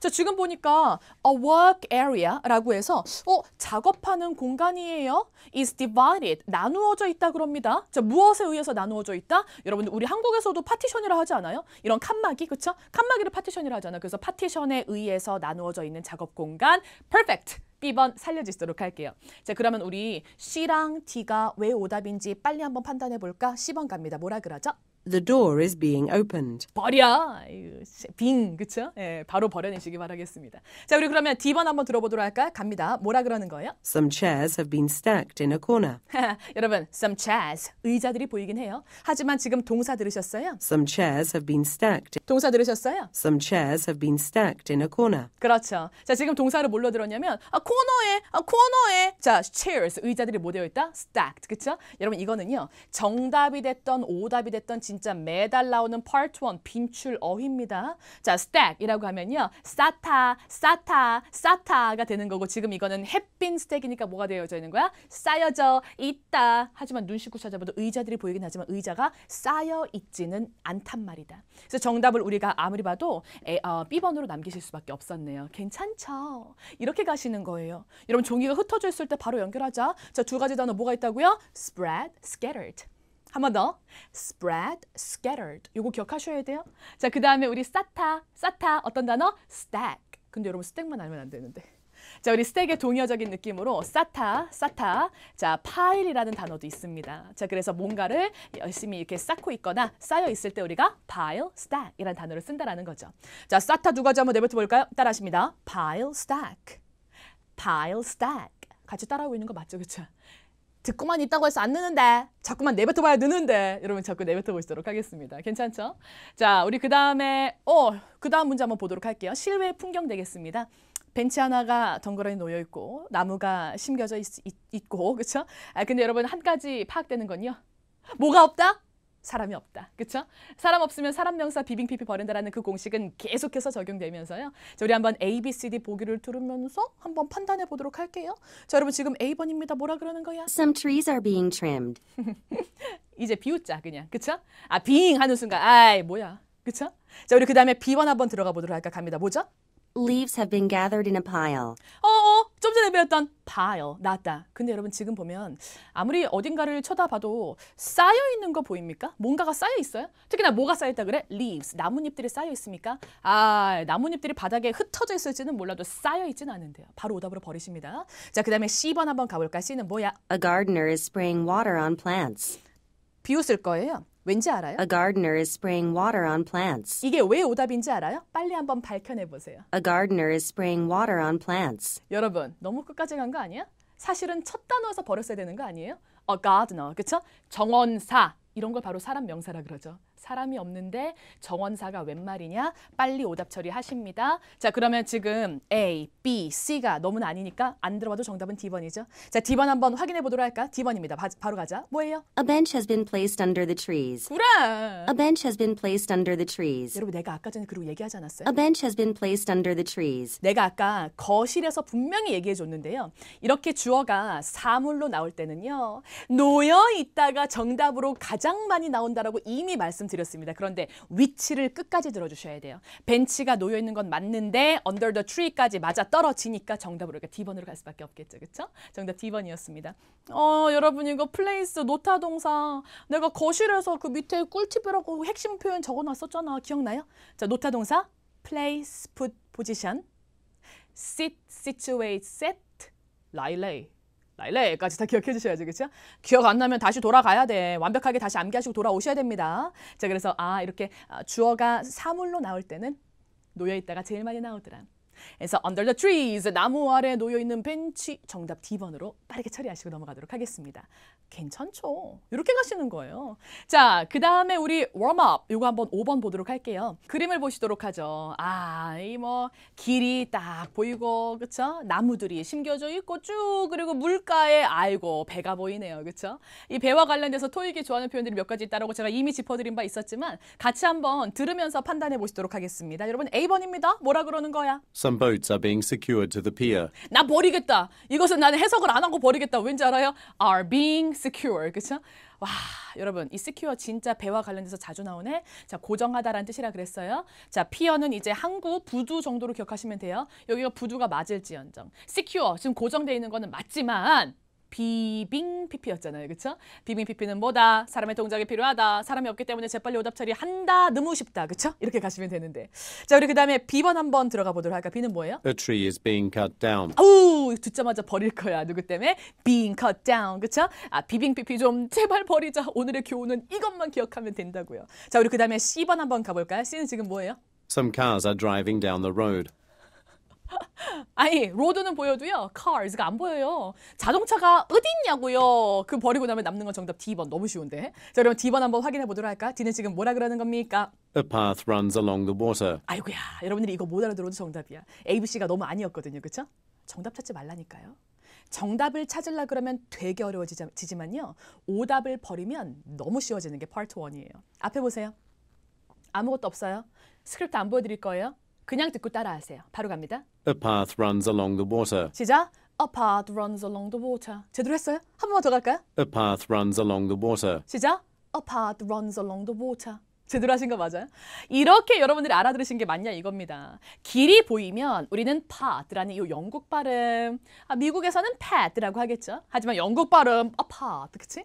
Speaker 1: 자, 지금 보니까 a work area라고 해서 어, 작업하는 공간이에요. is divided, 나누어져 있다 그럽니다. 자, 무엇에 의해서 나누어져 있다? 여러분들 우리 한국에서도 파티션이라 하지 않아요? 이런 칸막이, 그렇죠? 칸막이를 파티션이라 하잖아. 요 그래서 파티션에 의해서 나누어져 있는 작업 공간 perfect. B번 살려지도록 할게요. 자, 그러면 우리 C랑 D가 왜 오답인지 빨리 한번 판단해 볼까? C번 갑니다. 뭐라 그러죠?
Speaker 3: The door is being opened.
Speaker 1: 버려. 빙. 그쵸? 예, 바로 버려내시기 바라겠습니다. 자, 우리 그러면 D번 한번 들어보도록 할까? 갑니다. 뭐라 그러는 거예요?
Speaker 3: Some chairs have been stacked in a corner.
Speaker 1: 여러분, some chairs. 의자들이 보이긴 해요. 하지만 지금 동사 들으셨어요?
Speaker 3: Some chairs have been stacked. 동사 들으셨어요? Some chairs have been stacked in a corner.
Speaker 1: 그렇죠. 자, 지금 동사를 뭘로 들었냐면 아, 코너에, 아, 코너에. 자, chairs. 의자들이 뭐 되어 있다? stacked. 그쵸? 여러분, 이거는요. 정답이 됐던 오답이 됐던 진짜 매달 나오는 part 1 빈출 어휘입니다. 자, stack이라고 하면요. 사타, 사타, 사타가 되는 거고 지금 이거는 햇빈 스택이니까 뭐가 되어져 있는 거야? 쌓여져 있다. 하지만 눈 씻고 찾아봐도 의자들이 보이긴 하지만 의자가 쌓여 있지는 않단 말이다. 그래서 정답을 우리가 아무리 봐도 에, 어, B번으로 남기실 수밖에 없었네요. 괜찮죠? 이렇게 가시는 거예요. 여러분 종이가 흩어져 있을 때 바로 연결하자. 자, 두 가지 단어 뭐가 있다고요? spread, scattered. 한번 더. spread, scattered. 요거 기억하셔야 돼요. 자, 그 다음에 우리 쌓다, 쌓다 어떤 단어? stack. 근데 여러분 스택만 알면 안 되는데. 자, 우리 스택의 동의어적인 느낌으로 쌓다, 쌓다. 자, 파일이라는 단어도 있습니다. 자, 그래서 뭔가를 열심히 이렇게 쌓고 있거나 쌓여 있을 때 우리가 pile, stack이라는 단어를 쓴다라는 거죠. 자, 쌓다 두 가지 한번 내뱉어 볼까요? 따라하십니다. pile, stack. pile, stack. 같이 따라하고 있는 거 맞죠? 그렇죠? 듣고만 있다고 해서 안 느는데 자꾸만 내뱉어봐야 느는데 여러분 자꾸 내뱉어보시도록 하겠습니다. 괜찮죠? 자 우리 그 다음에 어그 다음 문제 한번 보도록 할게요. 실외 풍경 되겠습니다. 벤치 하나가 덩그러니 놓여 있고 나무가 심겨져 있, 있있고 그렇죠? 아 근데 여러분 한 가지 파악되는 건요. 뭐가 없다? 사람이 없다. 그쵸 사람 없으면 사람 명사 비빙피피 버린다라는 그 공식은 계속해서 적용되면서요. 자, 우리 한번 A, B, C, D 보기를 들으면서 한번 판단해 보도록 할게요. 자, 여러분 지금 A번입니다. 뭐라
Speaker 4: 그러는 거야? Some trees are being trimmed.
Speaker 1: 이제 비웃자 그냥. 그쵸 아, b e 하는 순간 아이, 뭐야. 그쵸 자, 우리 그다음에 B번 한번 들어가 보도록 할까 갑니다. 뭐죠?
Speaker 4: leaves have been gathered in a pile.
Speaker 1: 어어, 좀 전에 배웠던 pile, 났다. 근데 여러분 지금 보면 아무리 어딘가를 쳐다봐도 쌓여 있는 거 보입니까? 뭔가가 쌓여 있어요? 특히나 뭐가 쌓여 있다 그래? leaves, 나뭇잎들이 쌓여 있습니까? 아, 나뭇잎들이 바닥에 흩어져 있을지는 몰라도 쌓여 있지는 않은데요. 바로 오답으로 버리십니다. 자, 그 다음에 C번 한번 가볼까? C는 뭐야?
Speaker 4: A gardener is spraying water on plants. 비웃을 거예요. 왠지 알아요? A gardener is spraying water on plants. 이게 왜 오답인지 알아요?
Speaker 1: 빨리 한번 밝혀내 보세요.
Speaker 4: A gardener is spraying water on plants.
Speaker 1: 여러분, 너무 끝까지 간 거 아니야? 사실은 첫 단어에서 버렸어야 되는 거 아니에요? A gardener, 그쵸? 정원사 이런 걸 바로 사람 명사라 그러죠. 사람이 없는데 정원사가 웬 말이냐? 빨리 오답 처리하십니다. 자, 그러면 지금 A, B, C가 너무나 아니니까 안 들어봐도 정답은 D번이죠. 자, D번 한번
Speaker 4: 확인해 보도록 할까? D번입니다. 바, 바로 가자. 뭐예요? A bench has been placed under the trees. 그래. A bench has been placed under the trees. 여러분
Speaker 1: 내가 아까 전에 그리고 얘기하지 않았어요? A
Speaker 4: bench has been placed under the trees. 내가 아까 거실에서 분명히 얘기해 줬는데요. 이렇게 주어가 사물로
Speaker 1: 나올 때는요. 놓여 있다가 정답으로 가장 많이 나온다라고 이미 말씀 드렸습니다 그런데 위치를 끝까지 들어주셔야 돼요. 벤치가 놓여 있는 건 맞는데 under the tree까지 맞아 떨어지니까 정답으로 그러니까 D번으로 갈 수밖에 없겠죠. 그렇죠? 정답 D번이었습니다. 어, 여러분 이거 플레이스 노타 동사 내가 거실에서 그 밑에 꿀팁이라고 핵심 표현 적어놨었잖아. 기억나요? 자, 노타 동사 place, put, position, sit, situate, set, lie, lay. 레까지다 기억해 주셔야죠. 그렇 기억 안 나면 다시 돌아가야 돼. 완벽하게 다시 암기하시고 돌아오셔야 됩니다. 자, 그래서 아, 이렇게 아, 주어가 사물로 나올 때는 놓여 있다가 제일 많이 나오더라. 그래서 under the trees 나무 아래 놓여 있는 벤치 정답 D번으로 빠르게 처리하시고 넘어가도록 하겠습니다. 괜찮죠. 이렇게 가시는 거예요. 자, 그 다음에 우리 웜업 이거 한번 5번 보도록 할게요. 그림을 보시도록 하죠. 아, 이 뭐 길이 딱 보이고 그쵸? 나무들이 심겨져 있고 쭉 그리고 물가에 아이고 배가 보이네요. 그쵸? 이 배와 관련돼서 토익이 좋아하는 표현들이 몇 가지 있다라고 제가 이미 짚어드린 바 있었지만 같이 한번 들으면서 판단해 보시도록 하겠습니다. 여러분 A번입니다. 뭐라 그러는 거야?
Speaker 5: Some boats are being secured to the pier.
Speaker 1: 나 버리겠다. 이것은 나는 해석을 안 하고 버리겠다. 왠지 알아요? Are being secure 그쵸? 와 여러분 이 secure 진짜 배와 관련돼서 자주 나오네. 자 고정하다라는 뜻이라 그랬어요. 자 peer는 이제 항구 부두 정도로 기억하시면 돼요. 여기가 부두가 맞을지언정. secure 지금 고정되어 있는 거는 맞지만 비빙 PP였잖아요. 그렇죠? 비빙 PP는 뭐다? 사람의 동작이 필요하다. 사람이 없기 때문에 재빨리 오답 처리한다. 너무 쉽다. 그렇죠? 이렇게 가시면 되는데. 자, 우리 그다음에 B번 한번 들어가 보도록 할까? B는 뭐예요?
Speaker 5: A tree is being cut down.
Speaker 1: 아 듣자마자 버릴 거야. 누구 때문에? being cut down. 그렇죠? 아, 비빙 PP 좀 제발 버리자. 오늘의 교훈은 이것만 기억하면 된다고요. 자, 우리 그다음에 C번 한번 가 볼까요? C는 지금 뭐예요?
Speaker 5: Some cars are driving down the road.
Speaker 1: 아니 로드는 보여도요. cars가 안 보여요. 자동차가 어딨냐고요. 그 버리고 나면 남는 건 정답 D번. 너무 쉬운데. 자 그럼 D번 한번 확인해 보도록 할까? D는 지금 뭐라 그러는 겁니까?
Speaker 5: A path runs along the water.
Speaker 1: 아이고야. 여러분들이 이거 못 알아들어도 정답이야. A, B, C가 너무 아니었거든요. 그쵸? 정답 찾지 말라니까요. 정답을 찾으려 그러면 되게 어려워지지만요. 오답을 버리면 너무 쉬워지는 게 파트 1이에요. 앞에 보세요. 아무것도 없어요. 스크립트 안 보여드릴 거예요. 그냥 듣고 따라하세요. 바로 갑니다.
Speaker 5: A path runs along the water.
Speaker 1: 시작. A path runs along the water. 제대로 했어요? 한 번만 더 갈까요?
Speaker 5: A path runs along the water.
Speaker 1: 시작. A path runs along the water. 제대로 하신 거 맞아요? 이렇게 여러분들이 알아들으신 게 맞냐 이겁니다. 길이 보이면 우리는 path라는 이 영국 발음, 아, 미국에서는 path라고 하겠죠. 하지만 영국 발음 a path, 그치?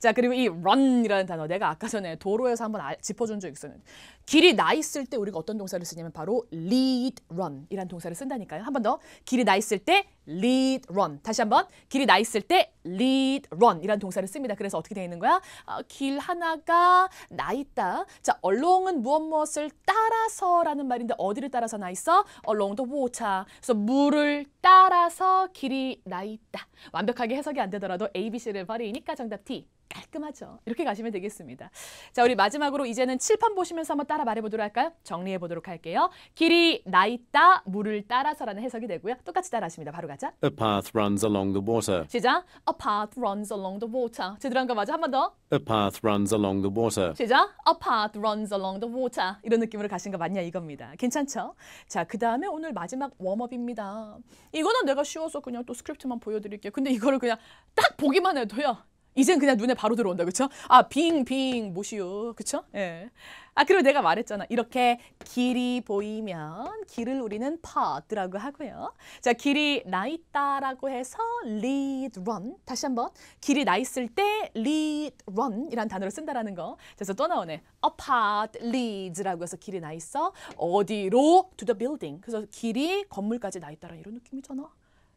Speaker 1: 자, 그리고 이 run이라는 단어 내가 아까 전에 도로에서 한번 아, 짚어준 적있었는 길이 나 있을 때 우리가 어떤 동사를 쓰냐면 바로 lead run 이란 동사를 쓴다니까요. 한 번 더. 길이 나 있을 때 lead run. 다시 한번. 길이 나 있을 때 lead run 이란 동사를 씁니다. 그래서 어떻게 되어 있는 거야? 어, 길 하나가 나 있다. 자, along은 무엇 무엇을 따라서라는 말인데 어디를 따라서 나 있어? along the water. 그래서 물을 따라서 길이 나 있다. 완벽하게 해석이 안 되더라도 ABC를 발휘니까 정답 T. 깔끔하죠. 이렇게 가시면 되겠습니다. 자, 우리 마지막으로 이제는 칠판 보시면서 한번 따라 말해보도록 할까요? 정리해 보도록 할게요. 길이 나 있다, 물을 따라서라는 해석이 되고요. 똑같이 따라하십니다. 바로 가자.
Speaker 5: A path runs along the water.
Speaker 1: 시작. A path runs along the water. 제대로 한 거 맞아? 한 번 더.
Speaker 5: A path runs along the water.
Speaker 1: 시작. A path runs along the water. 이런 느낌으로 가신 거 맞냐 이겁니다. 괜찮죠? 자, 그 다음에 오늘 마지막 웜업입니다. 이거는 내가 쉬워서 그냥 또 스크립트만 보여드릴게요. 근데 이거를 그냥 딱 보기만 해도요. 이젠 그냥 눈에 바로 들어온다. 그쵸? 아, 빙빙 모시오. 그쵸? 예. 아, 그리고 내가 말했잖아. 이렇게 길이 보이면 길을 우리는 path라고 하고요. 자, 길이 나 있다라고 해서 lead, run. 다시 한번. 길이 나 있을 때 lead, run 이란 단어를 쓴다라는 거. 그래서 또 나오네. a path leads라고 해서 길이 나 있어. 어디로? to the building. 그래서 길이 건물까지 나 있다라는 이런 느낌이잖아.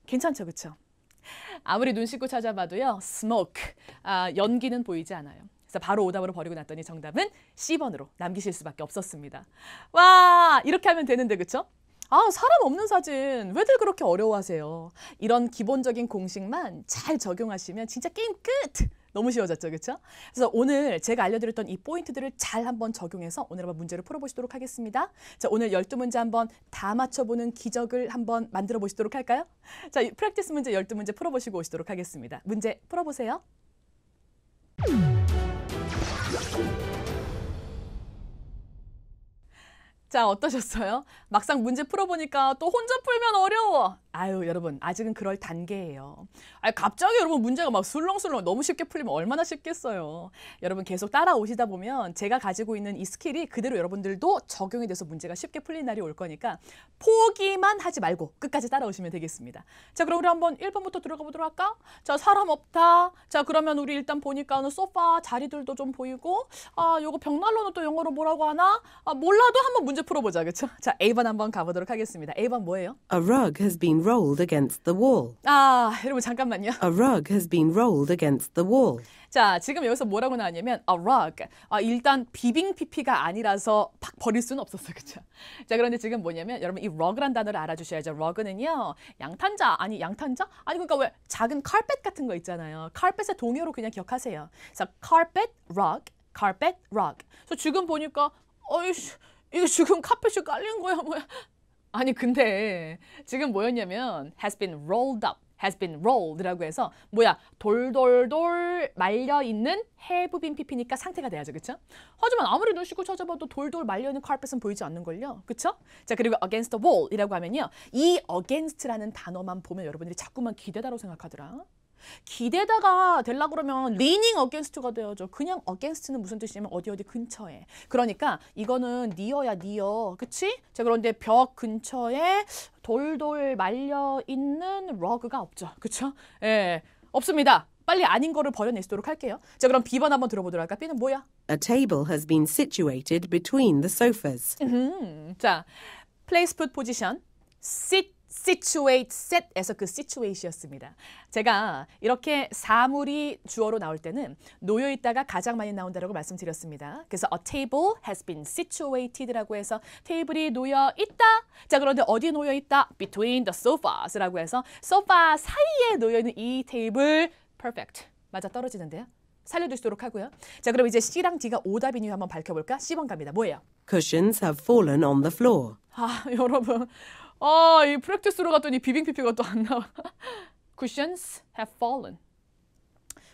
Speaker 1: 괜찮죠? 그쵸? 아무리 눈 씻고 찾아봐도요. 스모크, 아, 연기는 보이지 않아요. 그래서 바로 오답으로 버리고 났더니 정답은 C번으로 남기실 수밖에 없었습니다. 와 이렇게 하면 되는데 그쵸? 아, 사람 없는 사진 왜들 그렇게 어려워하세요? 이런 기본적인 공식만 잘 적용하시면 진짜 게임 끝! 너무 쉬워졌죠, 그렇죠? 그래서 오늘 제가 알려드렸던 이 포인트들을 잘 한번 적용해서 오늘 한번 문제를 풀어보시도록 하겠습니다. 자, 오늘 열두 문제 한번 다 맞춰보는 기적을 한번 만들어 보시도록 할까요? 자, 프랙티스 문제 열두 문제 풀어보시고 오시도록 하겠습니다. 문제 풀어보세요. 자, 어떠셨어요? 막상 문제 풀어보니까 또 혼자 풀면 어려워. 아유 여러분 아직은 그럴 단계예요. 아 갑자기 여러분 문제가 막 술렁술렁 너무 쉽게 풀리면 얼마나 쉽겠어요. 여러분 계속 따라오시다 보면 제가 가지고 있는 이 스킬이 그대로 여러분들도 적용이 돼서 문제가 쉽게 풀린 날이 올 거니까 포기만 하지 말고 끝까지 따라오시면 되겠습니다. 자 그럼 우리 한번 1번부터 들어가 보도록 할까? 자 사람 없다. 자 그러면 우리 일단 보니까 소파 자리들도 좀 보이고 아 요거 벽난로는 또 영어로 뭐라고 하나? 아 몰라도 한번 문제 풀어보자 그쵸? 자 A번 한번 가보도록 하겠습니다. A번 뭐예요?
Speaker 3: A rug has been rolled against the wall.
Speaker 1: 아, 여러분 잠깐만요.
Speaker 3: A rug has been rolled against the wall.
Speaker 1: 자, 지금 여기서 뭐라고 나왔냐면 a rug. 아, 일단 비빙 PP가 아니라서 팍 버릴 수는 없었어요. 그렇죠? 자, 그런데 지금 뭐냐면 여러분 이 rug란 단어를 알아주셔야죠. rug는요. 양탄자 아니 양탄자? 아니 그러니까 왜 작은 칼펫 같은 거 있잖아요. 칼펫의 동요로 그냥 기억하세요. 자, carpet, rug, carpet, rug. 그래서 지금 보니까 어이씨 이거 지금 카펫이 깔린 거야 뭐야 아니 근데 지금 뭐였냐면 has been rolled up, has been rolled라고 해서 뭐야 돌돌돌 말려 있는 해부빈 피피니까 상태가 돼야죠, 그렇죠? 하지만 아무리 눈 씻고 찾아봐도 돌돌 말려 있는 카펫은 보이지 않는 걸요, 그렇죠? 자 그리고 against the wall이라고 하면요, 이 against라는 단어만 보면 여러분들이 자꾸만 기대다로 생각하더라. 기대다가 되려 그러면 leaning against가 되어죠. 그냥 against는 무슨 뜻이냐면 어디 어디 근처에. 그러니까 이거는 near야 near. 그치? 자 그런데 벽 근처에 돌돌 말려 있는 rug가 없죠. 그쵸? 예. 없습니다. 빨리 아닌 거를 버려내시도록 할게요. 자, 그럼 B번 한번 들어보도록 할까? B는 뭐야?
Speaker 3: A table has been situated between the sofas.
Speaker 1: 자, place put position, sit situate, set에서 그 situate이었습니다. 제가 이렇게 사물이 주어로 나올 때는 놓여 있다가 가장 많이 나온다라고 말씀드렸습니다. 그래서 a table has been situated라고 해서 테이블이 놓여 있다. 자 그런데 어디 놓여 있다? Between the sofas라고 해서 소파 사이에 놓여 있는 이 테이블 perfect 맞아 떨어지는데요. 살려주시도록 하고요. 자 그럼 이제 C랑 D가 오답인 이유 한번 밝혀볼까? C번 갑니다. 뭐예요?
Speaker 3: Cushions have fallen on the floor.
Speaker 1: 아 여러분 아, 이 프랙티스로 갔더니 비빔피피가또 안 나와. Cushions have fallen.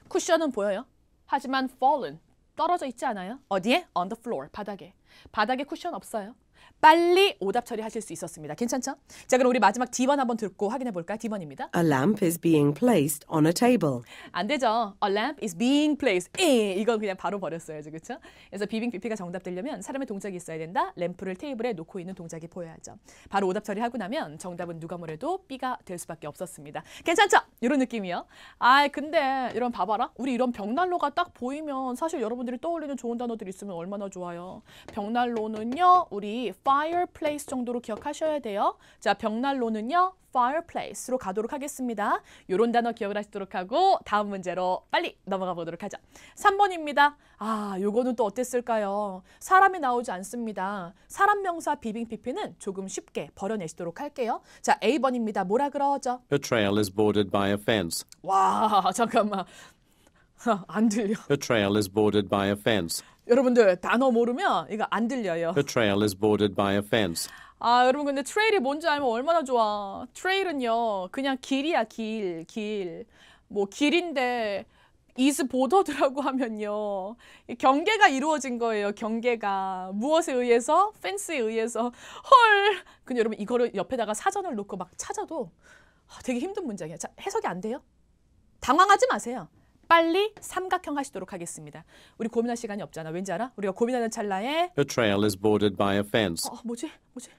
Speaker 1: 쿠션은 보여요. 하지만 fallen, 떨어져 있지 않아요. 어디에? On the floor, 바닥에. 바닥에 쿠션 없어요. 빨리 오답 처리하실 수 있었습니다. 괜찮죠? 자, 그럼 우리 마지막 D번 한번 듣고 확인해 볼까요? D번입니다. A
Speaker 3: lamp is being placed on a table.
Speaker 1: 안 되죠. A lamp is being placed. 에 이건 그냥 바로 버렸어야죠. 그렇죠? 그래서 비빙 비피가 정답 되려면 사람의 동작이 있어야 된다. 램프를 테이블에 놓고 있는 동작이 보여야죠. 바로 오답 처리하고 나면 정답은 누가 뭐래도 B가 될 수밖에 없었습니다. 괜찮죠? 이런 느낌이요. 아, 근데 이런 봐봐라. 우리 이런 벽난로가 딱 보이면 사실 여러분들이 떠올리는 좋은 단어들이 있으면 얼마나 좋아요. 벽난로는요. 우리 fireplace 정도로 기억하셔야 돼요. 자, 벽난로는요. fireplace로 가도록 하겠습니다. 요런 단어 기억을 하시도록 하고 다음 문제로 빨리 넘어가 보도록 하죠. 3번입니다. 아, 요거는 또 어땠을까요? 사람이 나오지 않습니다. 사람 명사 비빙 PP는 조금 쉽게 버려내시도록 할게요. 자, A번입니다. 뭐라 그러죠?
Speaker 5: Her trail is bordered by a fence.
Speaker 1: 와, 잠깐만.
Speaker 5: 안 들려. Her trail is bordered by a fence.
Speaker 1: 여러분들 단어 모르면 이거 안 들려요. The
Speaker 5: trail is bordered by a fence.
Speaker 1: 아 여러분 근데 트레일이 뭔지 알면 얼마나 좋아. 트레일은요 그냥 길이야 길 길. 뭐 길인데 이스 보더드라고 하면요 경계가 이루어진 거예요 경계가 무엇에 의해서 펜스에 의해서 헐 근데 여러분 이거를 옆에다가 사전을 놓고 막 찾아도 아, 되게 힘든 문장이야 자, 해석이 안 돼요 당황하지 마세요 빨리 삼각형 하시도록 하겠습니다. 우리 고민할 시간이 없잖아. 왠지 알아? 우리가 고민하는 찰나에
Speaker 5: h e trail is bordered by a fence. 어,
Speaker 1: 어 뭐지? 뭐지?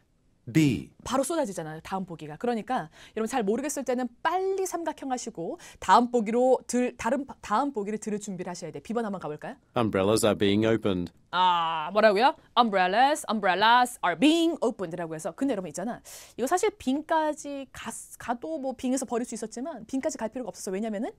Speaker 1: B. 바로 쏟아지잖아요. 다음 보기가. 그러니까 여러분 잘 모르겠을 때는 빨리 삼각형 하시고 다음 보기로 들 다른 다음 보기를 들을 준비를 하셔야 돼. 비번 한번 가 볼까요?
Speaker 5: Umbrellas are being opened.
Speaker 1: 아, 뭐라고요? Umbrellas, umbrellas are being opened라고 해서 근데 여러분 있잖아. 이거 사실 빙까지 가도 뭐 빙에서 버릴 수 있었지만 빙까지 갈 필요가 없었어. 왜냐면은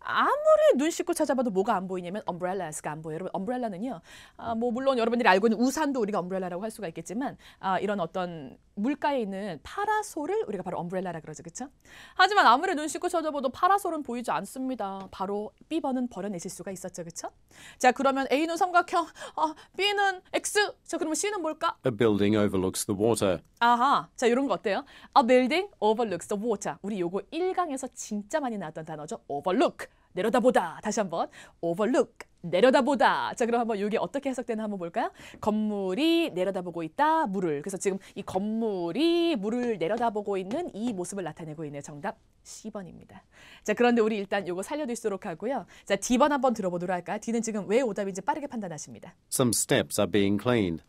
Speaker 1: 아무리 눈 씻고 찾아봐도 뭐가 안 보이냐면 umbrellas가 안 보여요. 여러분 umbrella는요. 아, 뭐 물론 여러분들이 알고 있는 우산도 우리가 umbrella라고 할 수가 있겠지만 아, 이런 어떤 물가에 있는 파라솔을 우리가 바로 엄브렐라라 그러죠. 그렇죠? 하지만 아무리 눈 씻고 쳐져봐도 파라솔은 보이지 않습니다. 바로 B번은 버려내실 수가 있었죠. 그렇죠? 자, 그러면 A는 삼각형, 아, B는 X. 자, 그러면 C는 뭘까?
Speaker 5: A building overlooks the water.
Speaker 1: 아하. 자, 이런 거 어때요? A building overlooks the water. 우리 요거 1강에서 진짜 많이 나왔던 단어죠. overlook. 내려다보다 다시 한번 overlook 내려다보다 자 그럼 한번 이게 어떻게 해석되나 한번 볼까요? 건물이 내려다보고 있다 물을 그래서 지금 이 건물이 물을 내려다보고 있는 이 모습을 나타내고 있는 정답 10번입니다 자 그런데 우리 일단 요거 살려두도록 하고요 자 D번 한번 들어보도록 할까요? D는 지금 왜 오답인지 빠르게 판단하십니다
Speaker 5: Some steps are being cleaned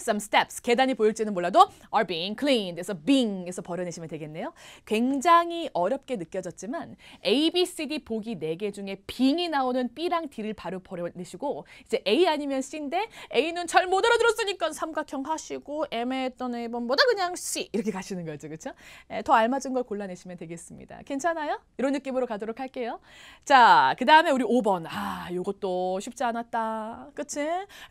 Speaker 1: some steps, 계단이 보일지는 몰라도 are being cleaned. 그래서 being에서 버려내시면 되겠네요. 굉장히 어렵게 느껴졌지만 A, B, C, D 보기 4개 중에 being이 나오는 B랑 D를 바로 버려내시고 이제 A 아니면 C인데 A는 잘 못 알아들었으니까 삼각형 하시고 애매했던 A번보다 그냥 C 이렇게 가시는 거죠. 그렇죠? 더 알맞은 걸 골라내시면 되겠습니다. 괜찮아요? 이런 느낌으로 가도록 할게요. 자, 그 다음에 우리 5번. 아, 이것도 쉽지 않았다. 그치?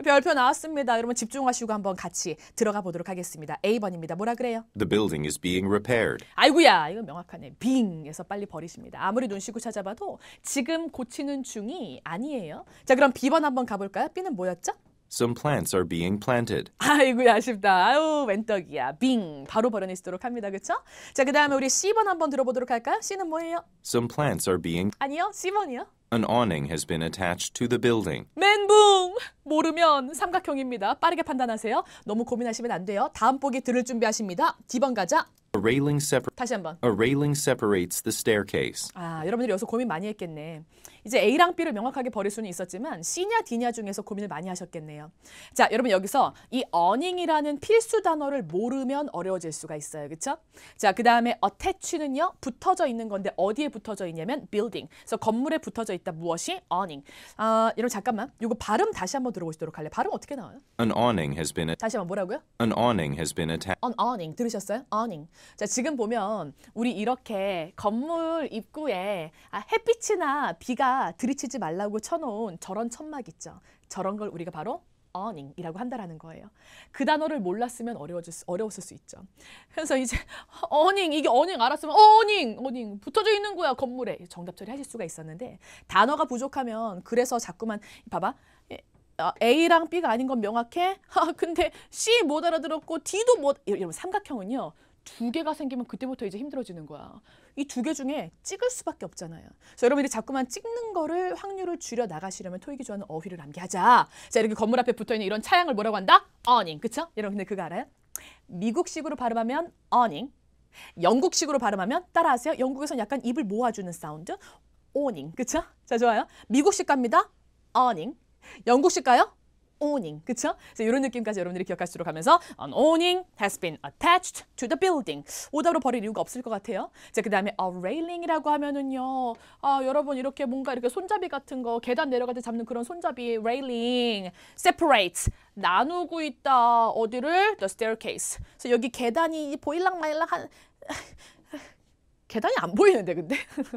Speaker 1: 별표 나왔습니다. 여러분 집중하시고 한번 같이 들어가 보도록 하겠습니다. A번입니다. 뭐라 그래요?
Speaker 2: The building is being repaired.
Speaker 1: 아이구야 이건 명확하네. being에서 빨리 버리십니다. 아무리 눈시고 찾아봐도 지금 고치는 중이 아니에요. 자 그럼 B번 한번 가볼까요? B는 뭐였죠?
Speaker 2: Some plants are being planted.
Speaker 1: 아이고야 아쉽다. 아유 웬떡이야. 빙 바로 버려내시도록 합니다. 그렇자 그다음에 우리 C번 한번 들어보도록 할까요? C는 뭐예요?
Speaker 2: Some plants are being
Speaker 1: 아니요 C번이요.
Speaker 2: An awning has been attached to the building.
Speaker 1: 멘붕! 모르면 삼각형입니다. 빠르게 판단하세요. 너무 고민하시면 안 돼요. 다음 보기 들을 준비하십니다. D번 가자.
Speaker 2: A railing separ 다시 한번. A railing separates the staircase.
Speaker 1: 아, 여러분들이 여기서 고민 많이 했겠네. 이제 A랑 B를 명확하게 버릴 수는 있었지만 C냐 D냐 중에서 고민을 많이 하셨겠네요. 자, 여러분 여기서 이 earning이라는 필수 단어를 모르면 어려워질 수가 있어요. 그렇죠? 자, 그다음에 attach는요. 붙어져 있는 건데 어디에 붙어져 있냐면 building. 그래서 건물에 붙어져 있다. 무엇이? awning. 아, 여러분 잠깐만. 이거 발음 다시 한번 들어보시도록 할래요. 발음 어떻게 나와요?
Speaker 2: An awning has been 다시 한번 뭐라고요? An awning has been attached.
Speaker 1: An awning 들으셨어요? awning. 자, 지금 보면 우리 이렇게 건물 입구에 아, 햇빛이나 비가 내가 들이치지 말라고 쳐놓은 저런 천막 있죠. 저런 걸 우리가 바로 earning이라고 한다라는 거예요. 그 단어를 몰랐으면 어려워질 수, 어려웠을 수 있죠. 그래서 이제 earning 이게 earning 알았으면 earning earning 붙어져 있는 거야 건물에 정답 처리하실 수가 있었는데 단어가 부족하면 그래서 자꾸만 봐봐 어, A랑 B가 아닌 건 명확해. 아, 근데 C 못 알아들었고 D도 못여러 삼각형은요 두 개가 생기면 그때부터 이제 힘들어지는 거야. 이두개 중에 찍을 수밖에 없잖아요. 그래서 여러분들이 자꾸만 찍는 거를 확률을 줄여 나가시려면 토익이 좋아하는 어휘를 남기하자. 자 이렇게 건물 앞에 붙어있는 이런 차양을 뭐라고 한다? 어닝 그쵸? 여러분 들 그거 알아요? 미국식으로 발음하면 어닝 영국식으로 발음하면 따라하세요. 영국에서는 약간 입을 모아주는 사운드 오닝 그쵸? 자 좋아요. 미국식 갑니다. 어닝 영국식 가요? owning. 그쵸? 그래서 이런 느낌까지 여러분들이 기억할수록 하면서 an owning has been attached to the building. 오답으로 버릴 이유가 없을 것 같아요. 자, 그 다음에 a railing이라고 하면은요. 아, 여러분 이렇게 뭔가 이렇게 손잡이 같은 거 계단 내려갈 때 잡는 그런 손잡이 railing s e p a r a t e 나누고 있다. 어디를? the staircase. 그래서 여기 계단이 보일랑말랑한 계단이 안 보이는데 근데.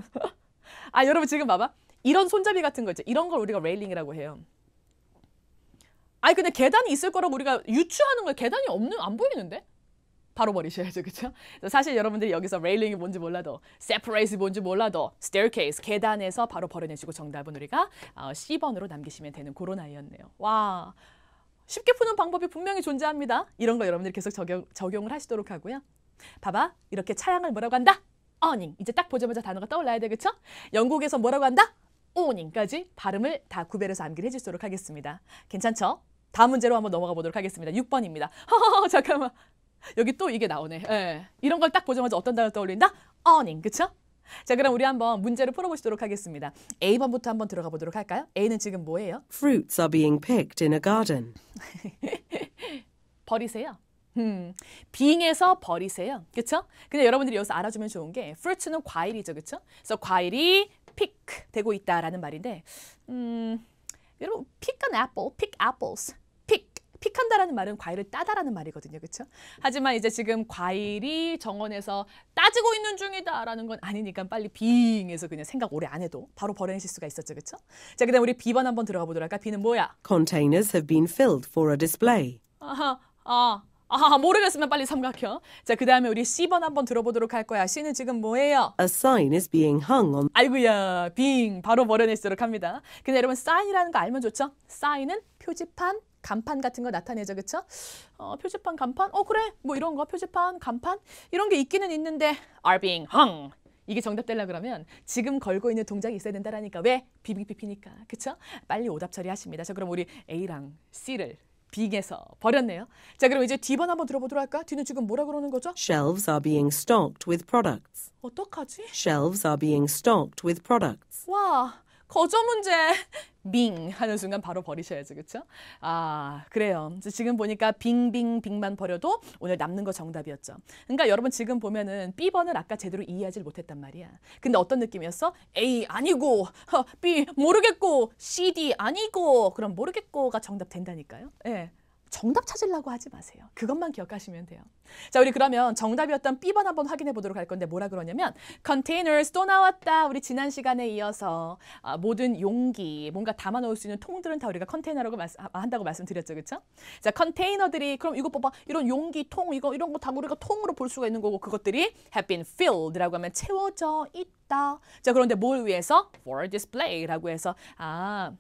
Speaker 1: 아, 여러분 지금 봐봐. 이런 손잡이 같은 거 있죠. 이런 걸 우리가 레일링이라고 해요. 아니 근데 계단이 있을 거라고 우리가 유추하는 거예요. 계단이 없는 안 보이는데? 바로 버리셔야죠. 그렇죠? 사실 여러분들이 여기서 레일링이 뭔지 몰라도 세 e 레이 r 뭔지 몰라도 스 t a 케이스 계단에서 바로 버려내시고 정답은 우리가 어, C번으로 남기시면 되는 그런 아이였네요. 와 쉽게 푸는 방법이 분명히 존재합니다. 이런 거 여러분들이 계속 적용, 적용을 하시도록 하고요. 봐봐 이렇게 차양을 뭐라고 한다? 어닝 이제 딱 보자마자 단어가 떠올라야 되겠죠? 영국에서 뭐라고 한다? 오닝까지 발음을 다 구별해서 암기를 해주도록 하겠습니다. 괜찮죠? 다음 문제로 한번 넘어가 보도록 하겠습니다. 6번입니다. 허허허, 잠깐만. 여기 또 이게 나오네. 예. 이런 걸 딱 보자마자 어떤 단어 떠올린다? earning, 그쵸? 자, 그럼 우리 한번 문제를 풀어보시도록 하겠습니다. A번부터 한번 들어가 보도록 할까요? A는 지금 뭐예요?
Speaker 3: Fruits are being picked in a garden.
Speaker 1: 버리세요. 음, being에서 버리세요. 그쵸? 근데 여러분들이 여기서 알아주면 좋은 게 fruit는 과일이죠. 그쵸? 그래서 과일이 pick 되고 있다라는 말인데 음, 여러분 pick an apple, pick apples. 픽한다라는 말은 과일을 따다라는 말이거든요. 그렇죠? 하지만 이제 지금 과일이 정원에서 따지고 있는 중이다라는 건 아니니까 빨리 빙 해서 그냥 생각 오래 안 해도 바로 버려내실 수가 있었죠. 그렇죠? 자, 그다음 우리 B번 한번 들어가 보도록 할까? B는 뭐야?
Speaker 3: Containers have been filled for a display.
Speaker 1: 아하, 아, 아, 모르겠으면 빨리 삼각형. 자, 그 다음에 우리 C번 한번 들어보도록 할 거야. C는 지금 뭐예요?
Speaker 3: A sign is being hung on. 아이구야, 빙. 바로 버려내시도록
Speaker 1: 합니다. 근데 여러분, sign이라는 거 알면 좋죠? sign은 표지판, 간판 같은 거 나타내죠. 그렇죠? 어, 표지판 간판? 어 그래 뭐 이런 거 표지판 간판? 이런 게 있기는 있는데 are being hung 이게 정답되려 그러면 지금 걸고 있는 동작이 있어야 된다라니까 왜? 비비비피니까 그쵸? 빨리 오답 처리하십니다. 자 그럼 우리 A랑 C를 빙에서 버렸네요. 자 그럼 이제 D번 한번 들어보도록 할까? 뒤는 지금 뭐라 그러는 거죠?
Speaker 3: Shelves are being stocked with products.
Speaker 1: 어떡하지?
Speaker 3: Shelves are being stocked with products.
Speaker 1: 와 거저 문제 빙 하는 순간 바로 버리셔야죠. 그쵸 아, 그래요. 지금 보니까 빙빙 빙만 버려도 오늘 남는 거 정답이었죠. 그러니까 여러분 지금 보면은 B번을 아까 제대로 이해하지 못했단 말이야. 근데 어떤 느낌이었어? A 아니고 B 모르겠고 C D 아니고 그럼 모르겠고가 정답 된다니까요. 예. 네. 정답 찾으려고 하지 마세요. 그것만 기억하시면 돼요. 자, 우리 그러면 정답이었던 B번 한번 확인해 보도록 할 건데 뭐라 그러냐면 containers 또 나왔다. 우리 지난 시간에 이어서 아, 모든 용기, 뭔가 담아 놓을수 있는 통들은 다 우리가 컨테이너라고 말씀, 아, 한다고 말씀드렸죠. 그렇죠? 자, 컨테이너들이 그럼 이거 봐봐. 이런 용기, 통, 이거 이런 거 다 우리가 통으로 볼 수가 있는 거고 그것들이 have been filled라고 하면 채워져 있다. 자, 그런데 뭘 위해서 for display라고 해서 아,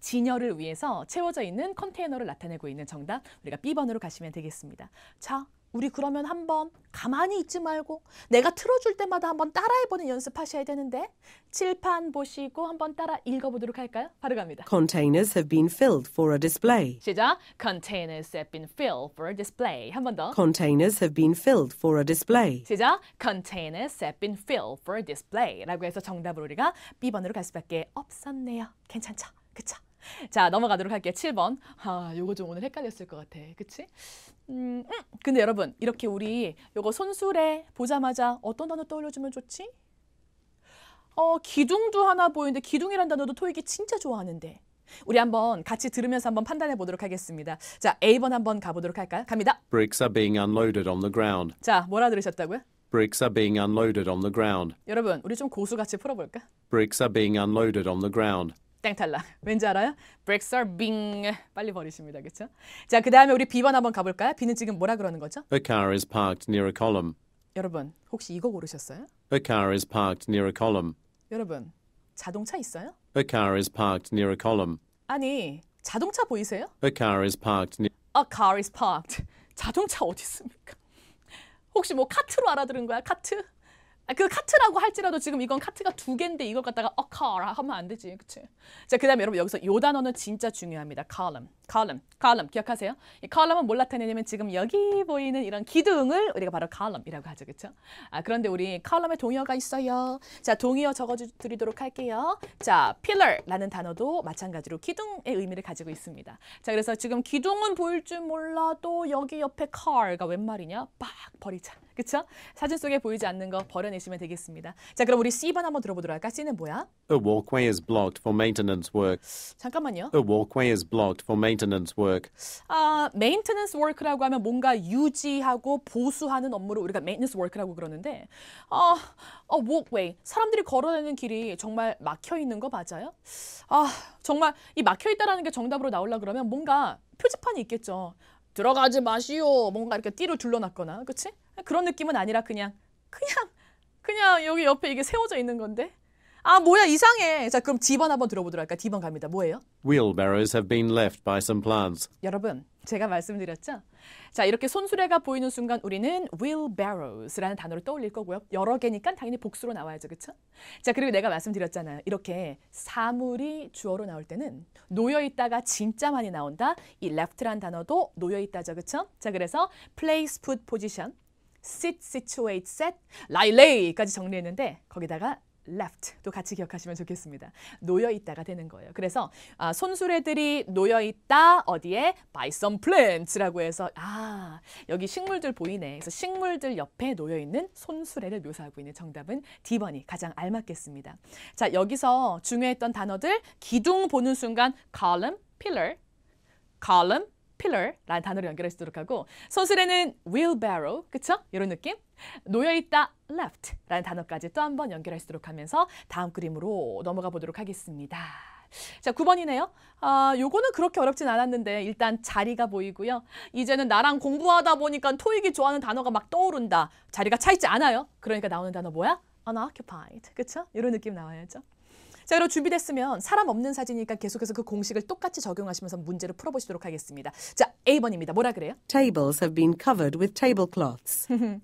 Speaker 1: 진열을 위해서 채워져 있는 컨테이너를 나타내고 있는 정답 우리가 B번으로 가시면 되겠습니다. 자, 우리 그러면 한번 가만히 있지 말고 내가 틀어줄 때마다 한번 따라해보는 연습하셔야 되는데 칠판 보시고 한번 따라 읽어보도록 할까요? 바로 갑니다.
Speaker 3: Containers have been filled for a display.
Speaker 1: 시작. Containers have been filled for a display. 한번 더.
Speaker 3: Containers have been filled for a display.
Speaker 1: 시작. Containers have been filled for a display. 라고 해서 정답을 우리가 B번으로 갈 수밖에 없었네요. 괜찮죠? 그쵸? 자, 넘어가도록 할게요. 7번. 아, 요거 좀 오늘 헷갈렸을 것 같아. 그치? 음, 음. 근데 여러분, 이렇게 우리 요거 손술에 보자마자 어떤 단어 떠올려주면 좋지? 어, 기둥도 하나 보이는데 기둥이란 단어도 토익이 진짜 좋아하는데. 우리 한번 같이 들으면서 한번 판단해 보도록 하겠습니다. 자, A번 한번 가보도록 할까요? 갑니다.
Speaker 5: Bricks are being unloaded on the ground.
Speaker 1: 자, 뭐라 들으셨다고요?
Speaker 5: Bricks are being unloaded on the ground.
Speaker 1: 여러분, 우리 좀 고수같이 풀어볼까?
Speaker 5: Bricks are being unloaded on the ground.
Speaker 1: 땡탈락. 왠지 알아요? Bricks are being 빨리 버리십니다. 그렇죠? 자, 그다음에 우리 B번 한번 가 볼까요? B는 지금 뭐라 그러는 거죠?
Speaker 5: A car is parked near a column.
Speaker 1: 여러분, 혹시 이거 고르셨어요?
Speaker 5: A car is parked near a column.
Speaker 1: 여러분, 자동차 있어요?
Speaker 5: A car is parked near a column.
Speaker 1: 아니, 자동차 보이세요?
Speaker 5: A car is parked near
Speaker 1: A car is parked. 자동차 어디 있습니까? 혹시 뭐 카트로 알아들은 거야? 카트? 아, 그 카트라고 할지라도 지금 이건 카트가 두 개인데 이걸 갖다가 어 카라 하면 안 되지. 그치? 자, 그다음에 여러분 여기서 요 단어는 진짜 중요합니다. column. column. column 기억하세요? 이 column은 뭘 나타내냐면 지금 여기 보이는 이런 기둥을 우리가 바로 column이라고 하죠. 그렇 아, 그런데 우리 column에 동의어가 있어요. 자, 동의어 적어 드리도록 할게요. 자, pillar라는 단어도 마찬가지로 기둥의 의미를 가지고 있습니다. 자, 그래서 지금 기둥은 보일 줄 몰라도 여기 옆에 car가 웬 말이냐? 빡 버리자. 그쵸? 사진 속에 보이지 않는 거 버려내시면 되겠습니다. 자, 그럼 우리 C번 한번 들어보도록 할까? C는 뭐야?
Speaker 5: A walkway is blocked for maintenance work.
Speaker 1: 잠깐만요. A
Speaker 5: walkway is blocked for maintenance work.
Speaker 1: 아, maintenance work라고 하면 뭔가 유지하고 보수하는 업무를 우리가 maintenance work라고 그러는데 아, 어, walkway. 사람들이 걸어내는 길이 정말 막혀 있는 거 맞아요? 아, 정말 이 막혀 있다라는 게 정답으로 나올라 그러면 뭔가 표지판이 있겠죠. 들어가지 마시오. 뭔가 이렇게 띠로 둘러놨거나, 그치? 그런 느낌은 아니라 그냥 그냥 그냥 여기 옆에 이게 세워져 있는 건데. 아 뭐야 이상해. 자 그럼 D번 한번 들어보도록 할까? 요 D번 갑니다. 뭐예요?
Speaker 5: Wheelbarrows have been left by some plants.
Speaker 1: 여러분 제가 말씀드렸죠? 자 이렇게 손수레가 보이는 순간 우리는 wheelbarrows라는 단어를 떠올릴 거고요. 여러 개니까 당연히 복수로 나와야죠, 그쵸자 그리고 내가 말씀드렸잖아요. 이렇게 사물이 주어로 나올 때는 놓여 있다가 진짜 많이 나온다. 이 left란 단어도 놓여 있다죠, 그쵸자 그래서 place, put, position sit, situate, set, lie, lay까지 정리했는데 거기다가 left도 같이 기억하시면 좋겠습니다. 놓여 있다가 되는 거예요. 그래서 아, 손수레들이 놓여 있다 어디에 by some plants라고 해서 아 여기 식물들 보이네. 그래서 식물들 옆에 놓여 있는 손수레를 묘사하고 있는 정답은 D번이 가장 알맞겠습니다. 자 여기서 중요했던 단어들 기둥 보는 순간 column, pillar, column, pillar라는 단어를연결할수있도록 하고 소설에는 wheelbarrow, 그쵸? 이런 느낌? 놓여있다, left라는 단어까지 또 한 번연결할수있도록 하면서 다음 그림으로 넘어가 보도록 하겠습니다. 자, 9번이네요. 아, 요거는 그렇게 어렵진 않았는데 일단 자리가 보이고요. 이제는 나랑 공부하다 보니까 토익이 좋아하는 단어가 막 떠오른다. 자리가 차있지 않아요. 그러니까 나오는 단어 뭐야? unoccupied. 그쵸? 이런 느낌 나와야죠. 자, 여러분 준비됐으면 사람 없는 사진이니까 계속해서 그 공식을 똑같이 적용하시면서 문제를 풀어보시도록 하겠습니다. 자, A번입니다. 뭐라 그래요?
Speaker 3: Tables have been covered with tablecloths.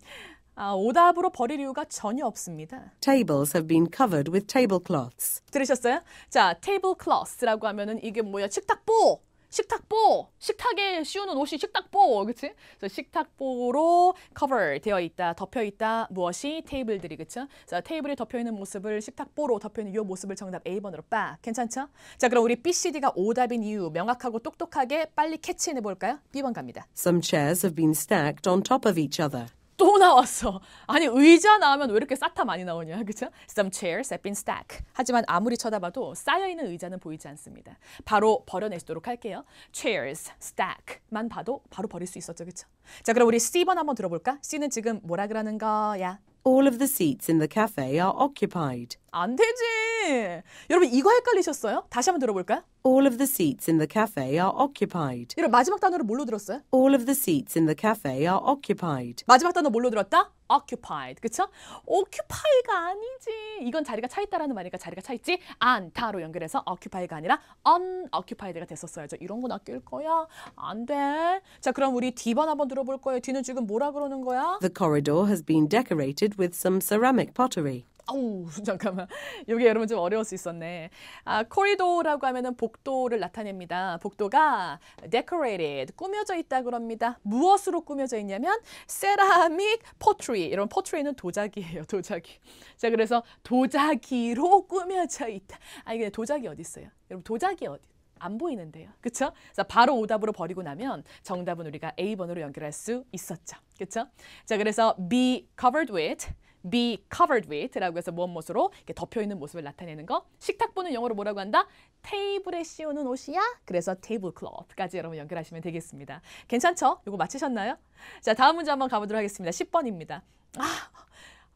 Speaker 1: 아, 오답으로 버릴 이유가 전혀 없습니다.
Speaker 3: Tables have been covered with tablecloths.
Speaker 1: 들으셨어요? 자, tablecloths라고 하면은 이게 뭐야? 식탁보 식탁보! 식탁에 씌우는 옷이 식탁보! 그치? 그래서 식탁보로 cover 되어 있다, 덮여 있다, 무엇이? 테이블들이, 그쵸? 자, 테이블이 덮여 있는 모습을 식탁보로 덮여 있는 이 모습을 정답 A번으로 빡! 괜찮죠? 자, 그럼 우리 BCD가 오답인 이유 명확하고 똑똑하게 빨리 캐치해 볼까요? B번 갑니다.
Speaker 3: Some chairs have been stacked on top of each other.
Speaker 1: 또 나왔어. 아니 의자 나오면 왜 이렇게 사타 많이 나오냐, 그죠? Some chairs have been stacked. 하지만 아무리 쳐다봐도 쌓여 있는 의자는 보이지 않습니다. 바로 버려내시도록 할게요. Chairs, stack만 봐도 바로 버릴 수 있었죠, 그죠? 자, 그럼 우리 C번 한번 들어볼까? C는 지금 뭐라 그러는 거야?
Speaker 3: All of the seats in the cafe are occupied. 안 되지. 여러분 이거 헷갈리셨어요? 다시 한번 들어볼까요? All of the seats in the cafe are occupied.
Speaker 1: 여러분 마지막 단어를 뭘로 들었어요?
Speaker 3: All of the seats in the cafe are occupied. 마지막 단어 뭘로 들었다?
Speaker 1: occupied. 그쵸? occupy가 아니지. 이건 자리가 차 있다라는 말이니까 자리가 차 있지 않다로 연결해서 occupy가 아니라 unoccupied가 됐었어야죠. 이런 건 아낄 거야. 안 돼. 자, 그럼 우리 D번 한번 들어볼 거예요. D는 지금 뭐라 그러는 거야?
Speaker 3: The corridor has been decorated with some ceramic pottery.
Speaker 1: 아우 잠깐만 이게 여러분 좀 어려울 수 있었네. 아, 코리도라고 하면은 복도를 나타냅니다. 복도가 decorated 꾸며져 있다 그럽니다. 무엇으로 꾸며져 있냐면 세라믹 포트리 이런 포트리는 도자기예요. 도자기. 자 그래서 도자기로 꾸며져 있다. 아 이게 도자기 어디 있어요? 여러분 도자기 어디? 안 보이는데요. 그쵸 자, 바로 오답으로 버리고 나면 정답은 우리가 A번으로 연결할 수 있었죠. 그쵸 자, 그래서 be covered with be covered with라고 해서 무엇으로 덮여 있는 모습을 나타내는 거. 식탁보는 영어로 뭐라고 한다? 테이블에 씌우는 옷이야. 그래서 테이블 클 e c 까지 여러분 연결하시면 되겠습니다. 괜찮죠? 이거 맞히셨나요? 자, 다음 문제 한번 가보도록 하겠습니다. 10번입니다. 아,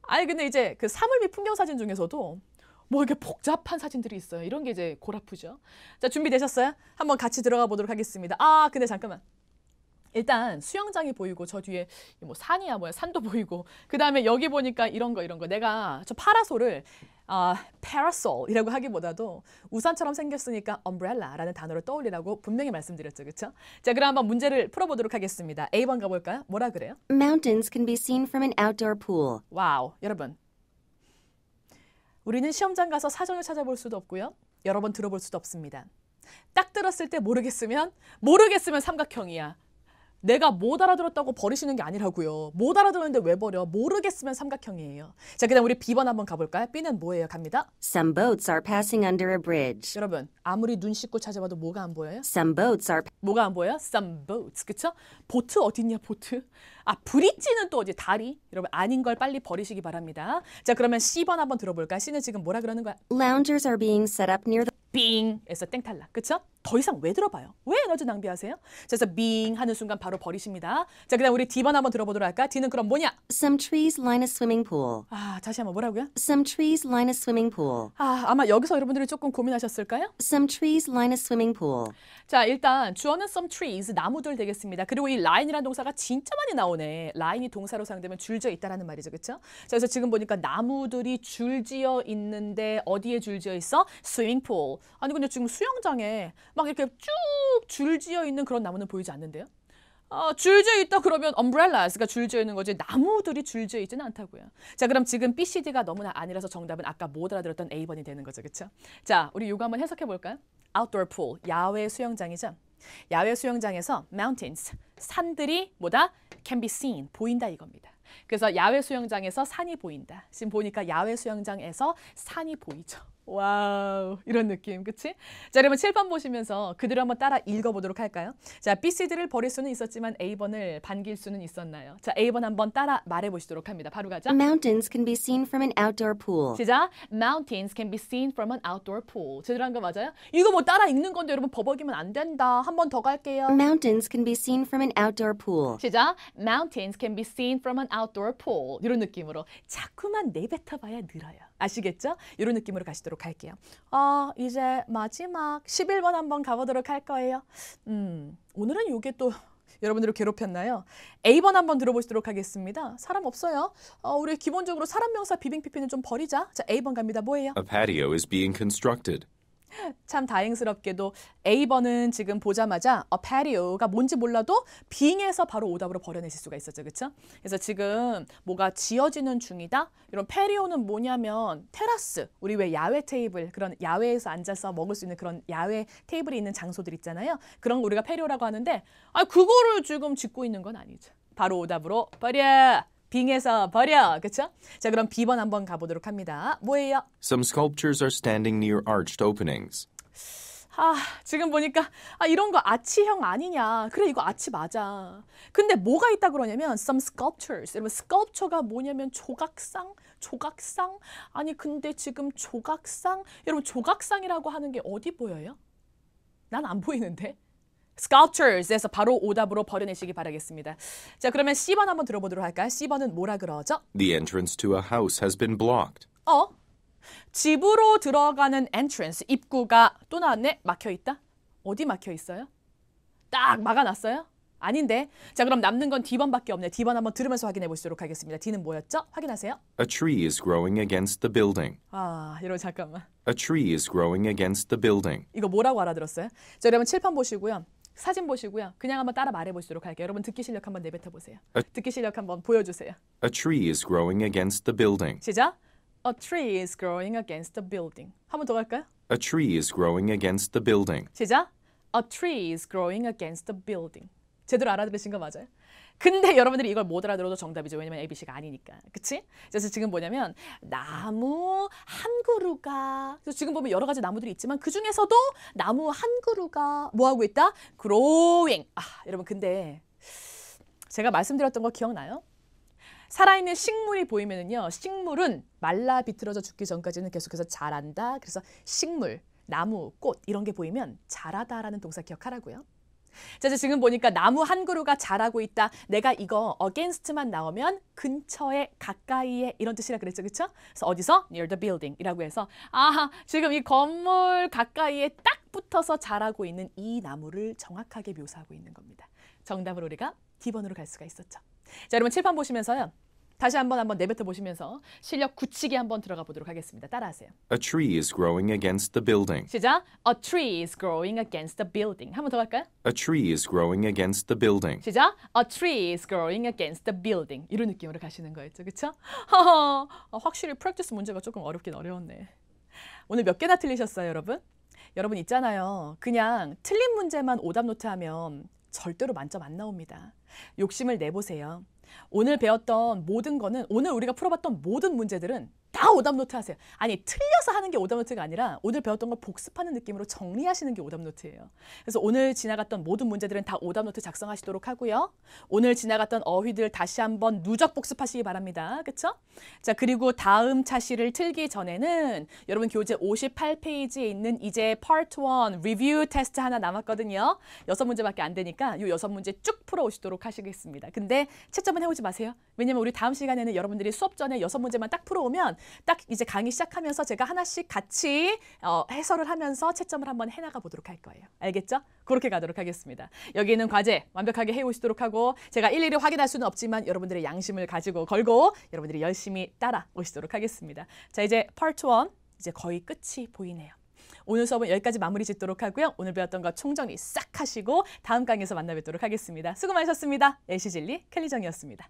Speaker 1: 아니 근데 이제 그 사물미 풍경 사진 중에서도 뭐 이렇게 복잡한 사진들이 있어요. 이런 게 이제 골 아프죠. 자, 준비되셨어요? 한번 같이 들어가 보도록 하겠습니다. 아, 근데 잠깐만. 일단 수영장이 보이고 저 뒤에 뭐 산이야 뭐야 산도 보이고 그 다음에 여기 보니까 이런 거 이런 거 내가 저 파라솔을 아, parasol이라고 하기보다도 우산처럼 생겼으니까 umbrella라는 단어를 떠올리라고 분명히 말씀드렸죠. 그쵸 자, 그럼 한번 문제를 풀어 보도록 하겠습니다. A번 가 볼까요? 뭐라 그래요?
Speaker 4: Mountains can be seen from an outdoor pool.
Speaker 1: 와우. 여러분. 우리는 시험장 가서 사정을 찾아볼 수도 없고요. 여러 번 들어볼 수도 없습니다. 딱 들었을 때 모르겠으면 모르겠으면 삼각형이야. 내가 못 알아들었다고 버리시는 게 아니라고요. 못 알아들었는데 왜 버려? 모르겠으면 삼각형이에요. 자, 그다음 우리 B번 한번 가볼까요? B는 뭐예요? 갑니다.
Speaker 4: Some boats are passing under a bridge. 여러분, 아무리
Speaker 1: 눈 씻고 찾아봐도 뭐가 안 보여요?
Speaker 4: Some boats are 뭐가 안 보여요? Some boats, 그쵸?
Speaker 1: 보트 어딨냐, 보트? 아, 브릿지는 또 이제 다리. 여러분 아닌 걸 빨리 버리시기 바랍니다. 자, 그러면 C번 한번 들어볼까? C는 지금 뭐라 그러는 거야?
Speaker 4: Loungers are being set up near the
Speaker 1: being에서 땡탈락. 그쵸? 더 이상 왜 들어봐요? 왜 에너지 낭비하세요? 자, 그래서 being 하는 순간 바로 버리십니다. 자, 그다음 우리 D번 한번 들어보도록 할까? D는 그럼 뭐냐? Some trees line a swimming pool. 아, 다시 한번 뭐라고요? Some trees line a swimming pool. 아, 아마 여기서 여러분들이 조금 고민하셨을까요?
Speaker 4: Some trees line a swimming pool.
Speaker 1: 자, 일단 주어는 some trees, 나무들 되겠습니다. 그리고 이 l i n e 이라 동사가 진짜 많이 나오 나오네. 라인이 동사로 사용되면줄져 있다라는 말이죠. 그렇죠? 그래서 지금 보니까 나무들이 줄지어 있는데 어디에 줄지어 있어? 스윙풀. 아니 근데 지금 수영장에 막 이렇게 쭉 줄지어 있는 그런 나무는 보이지 않는데요? 어, 줄지 있다 그러면 umbrellas, 그줄지 그러니까 있는 거지 나무들이 줄지 있지는 않다고요. 자 그럼 지금 BCD가 너무나 아니라서 정답은 아까 못 알아들었던 A번이 되는 거죠. 그렇죠? 자 우리 요거 한번 해석해 볼까요? outdoor pool, 야외 수영장이죠. 야외 수영장에서 mountains, 산들이 뭐다? can be seen, 보인다 이겁니다. 그래서 야외 수영장에서 산이 보인다. 지금 보니까 야외 수영장에서 산이 보이죠. 와우 이런 느낌 그치? 자 여러분 칠판 보시면서 그대로 한번 따라 읽어보도록 할까요? 자 B, C, D를 버릴 수는 있었지만 A번을 반길 수는 있었나요? 자 A번 한번 따라 말해보시도록 합니다. 바로 가죠. Mountains
Speaker 4: can be seen from an outdoor pool. 시작.
Speaker 1: Mountains can be seen from an outdoor pool. 제대로 한 거 맞아요? 이거 뭐 따라 읽는 건데 여러분 버벅이면 안 된다. 한번 더 갈게요. Mountains can be seen from an
Speaker 4: outdoor pool.
Speaker 1: 시작. Mountains can be seen from an outdoor pool. 이런 느낌으로 자꾸만 내뱉어봐야 늘어요. 아시겠죠? 이런 느낌으로 가시도록 할게요. 어, 이제 마지막 11번 한번 가보도록 할 거예요. 음, 오늘은 이게 또 여러분들을 괴롭혔나요? A번 한번 들어보시도록 하겠습니다. 사람 없어요. 어, 우리 기본적으로 사람 명사 비빙 피피는좀 버리자. 자, A번 갑니다. 뭐예요?
Speaker 2: A patio is being constructed.
Speaker 1: 참 다행스럽게도 A번은 지금 보자마자 a 어, patio가 뭔지 몰라도 빙에서 바로 오답으로 버려내실 수가 있었죠. 그쵸 그래서 지금 뭐가 지어지는 중이다. 이런 patio는 뭐냐면 테라스, 우리 왜 야외 테이블, 그런 야외에서 앉아서 먹을 수 있는 그런 야외 테이블이 있는 장소들 있잖아요. 그런 거 우리가 patio라고 하는데 아 그거를 지금 짓고 있는 건 아니죠. 바로 오답으로 버려! 빙에서 버려. 그렇죠? 자, 그럼 B번 한번 가보도록 합니다. 뭐예요?
Speaker 2: Some sculptures are standing near arched openings.
Speaker 1: 아, 지금 보니까 아, 이런 거 아치형 아니냐. 그래, 이거 아치 맞아. 근데 뭐가 있다 그러냐면 some sculptures. 여러분, sculpture가 뭐냐면 조각상, 조각상. 아니, 근데 지금 조각상. 여러분, 조각상이라고 하는 게 어디 보여요? 난 안 보이는데. sculptures에서 바로 오답으로 버려내시기 바라겠습니다. 자, 그러면 C번 한번 들어보도록 할까요? C번은 뭐라 그러죠?
Speaker 2: The entrance to a house has been blocked.
Speaker 1: 어? 집으로 들어가는 entrance, 입구가 또 나왔네? 막혀 있다? 어디 막혀 있어요? 딱 막아놨어요? 아닌데. 자, 그럼 남는 건 D번밖에 없네. D번 한번 들으면서 확인해 보시도록 하겠습니다. D는 뭐였죠? 확인하세요.
Speaker 2: A tree is growing against the building.
Speaker 1: 아, 이런 잠깐만.
Speaker 2: A tree is growing against the building.
Speaker 1: 이거 뭐라고 알아들었어요? 자, 여러분 7판 보시고요. 사진 보시고요. 그냥 한번 따라 말해 보시도록 할게요. 여러분 듣기 실력 한번 내뱉어 보세요. 듣기 실력 한번 보여 주세요.
Speaker 2: A tree is growing against the building.
Speaker 1: 시작. A tree is growing against the building. 한번 더 갈까요?
Speaker 2: A tree is growing against the building.
Speaker 1: 시작. A tree is growing against the building. 제대로 알아들으신 거 맞아요? 근데 여러분들이 이걸 못 알아들어도 정답이죠. 왜냐면 ABC가 아니니까. 그치? 그래서 지금 뭐냐면 나무 한 그루가 그래서 지금 보면 여러 가지 나무들이 있지만 그 중에서도 나무 한 그루가 뭐하고 있다? growing. 아, 여러분 근데 제가 말씀드렸던 거 기억나요? 살아있는 식물이 보이면은요. 식물은 말라 비틀어져 죽기 전까지는 계속해서 자란다. 그래서 식물, 나무, 꽃 이런 게 보이면 자라다라는 동사 기억하라고요. 자, 이제 지금 보니까 나무 한 그루가 자라고 있다. 내가 이거 against만 나오면 근처에 가까이에 이런 뜻이라 그랬죠. 그쵸 그래서 어디서? near the building이라고 해서 아, 하 지금 이 건물 가까이에 딱 붙어서 자라고 있는 이 나무를 정확하게 묘사하고 있는 겁니다. 정답을 우리가 D번으로 갈 수가 있었죠. 자, 여러분 칠판 보시면서요. 다시 한번 한번 내뱉어 보시면서 실력 굳히기 한번 들어가 보도록 하겠습니다. 따라하세요.
Speaker 2: A tree is growing against the building.
Speaker 1: 시작. A tree is growing against the building. 한 번 더 할까요?
Speaker 2: A tree is growing against the building.
Speaker 1: 시작. A tree is growing against the building. 이런 느낌으로 가시는 거였죠. 그렇죠? 허 어, 확실히 프랙티스 문제가 조금 어렵긴 어려웠네. 오늘 몇 개나 틀리셨어요, 여러분? 여러분 있잖아요. 그냥 틀린 문제만 오답 노트 하면 절대로 만점 안 나옵니다. 욕심을 내보세요. 오늘 배웠던 모든 거는 오늘 우리가 풀어봤던 모든 문제들은 다 오답노트 하세요. 아니 틀려서 하는 게 오답노트가 아니라 오늘 배웠던 걸 복습하는 느낌으로 정리하시는 게 오답노트예요. 그래서 오늘 지나갔던 모든 문제들은 다 오답노트 작성하시도록 하고요. 오늘 지나갔던 어휘들 다시 한번 누적 복습하시기 바랍니다. 그쵸자 그리고 다음 차시를 틀기 전에는 여러분 교재 58페이지에 있는 이제 파트 1 리뷰 테스트 하나 남았거든요. 여섯 문제밖에 안 되니까 이 여섯 문제 쭉 풀어오시도록 하시겠습니다. 근데 채점은 해오지 마세요. 왜냐면 우리 다음 시간에는 여러분들이 수업 전에 여섯 문제만 딱 풀어오면 딱 이제 강의 시작하면서 제가 하나씩 같이 어, 해설을 하면서 채점을 한번 해나가 보도록 할 거예요. 알겠죠? 그렇게 가도록 하겠습니다. 여기 있는 과제 완벽하게 해오시도록 하고 제가 일일이 확인할 수는 없지만 여러분들의 양심을 가지고 걸고 여러분들이 열심히 따라오시도록 하겠습니다. 자 이제 파트 1 이제 거의 끝이 보이네요. 오늘 수업은 여기까지 마무리 짓도록 하고요. 오늘 배웠던 거 총정리 싹 하시고 다음 강의에서 만나 뵙도록 하겠습니다. 수고 많으셨습니다. 애시진리 켈리정이었습니다.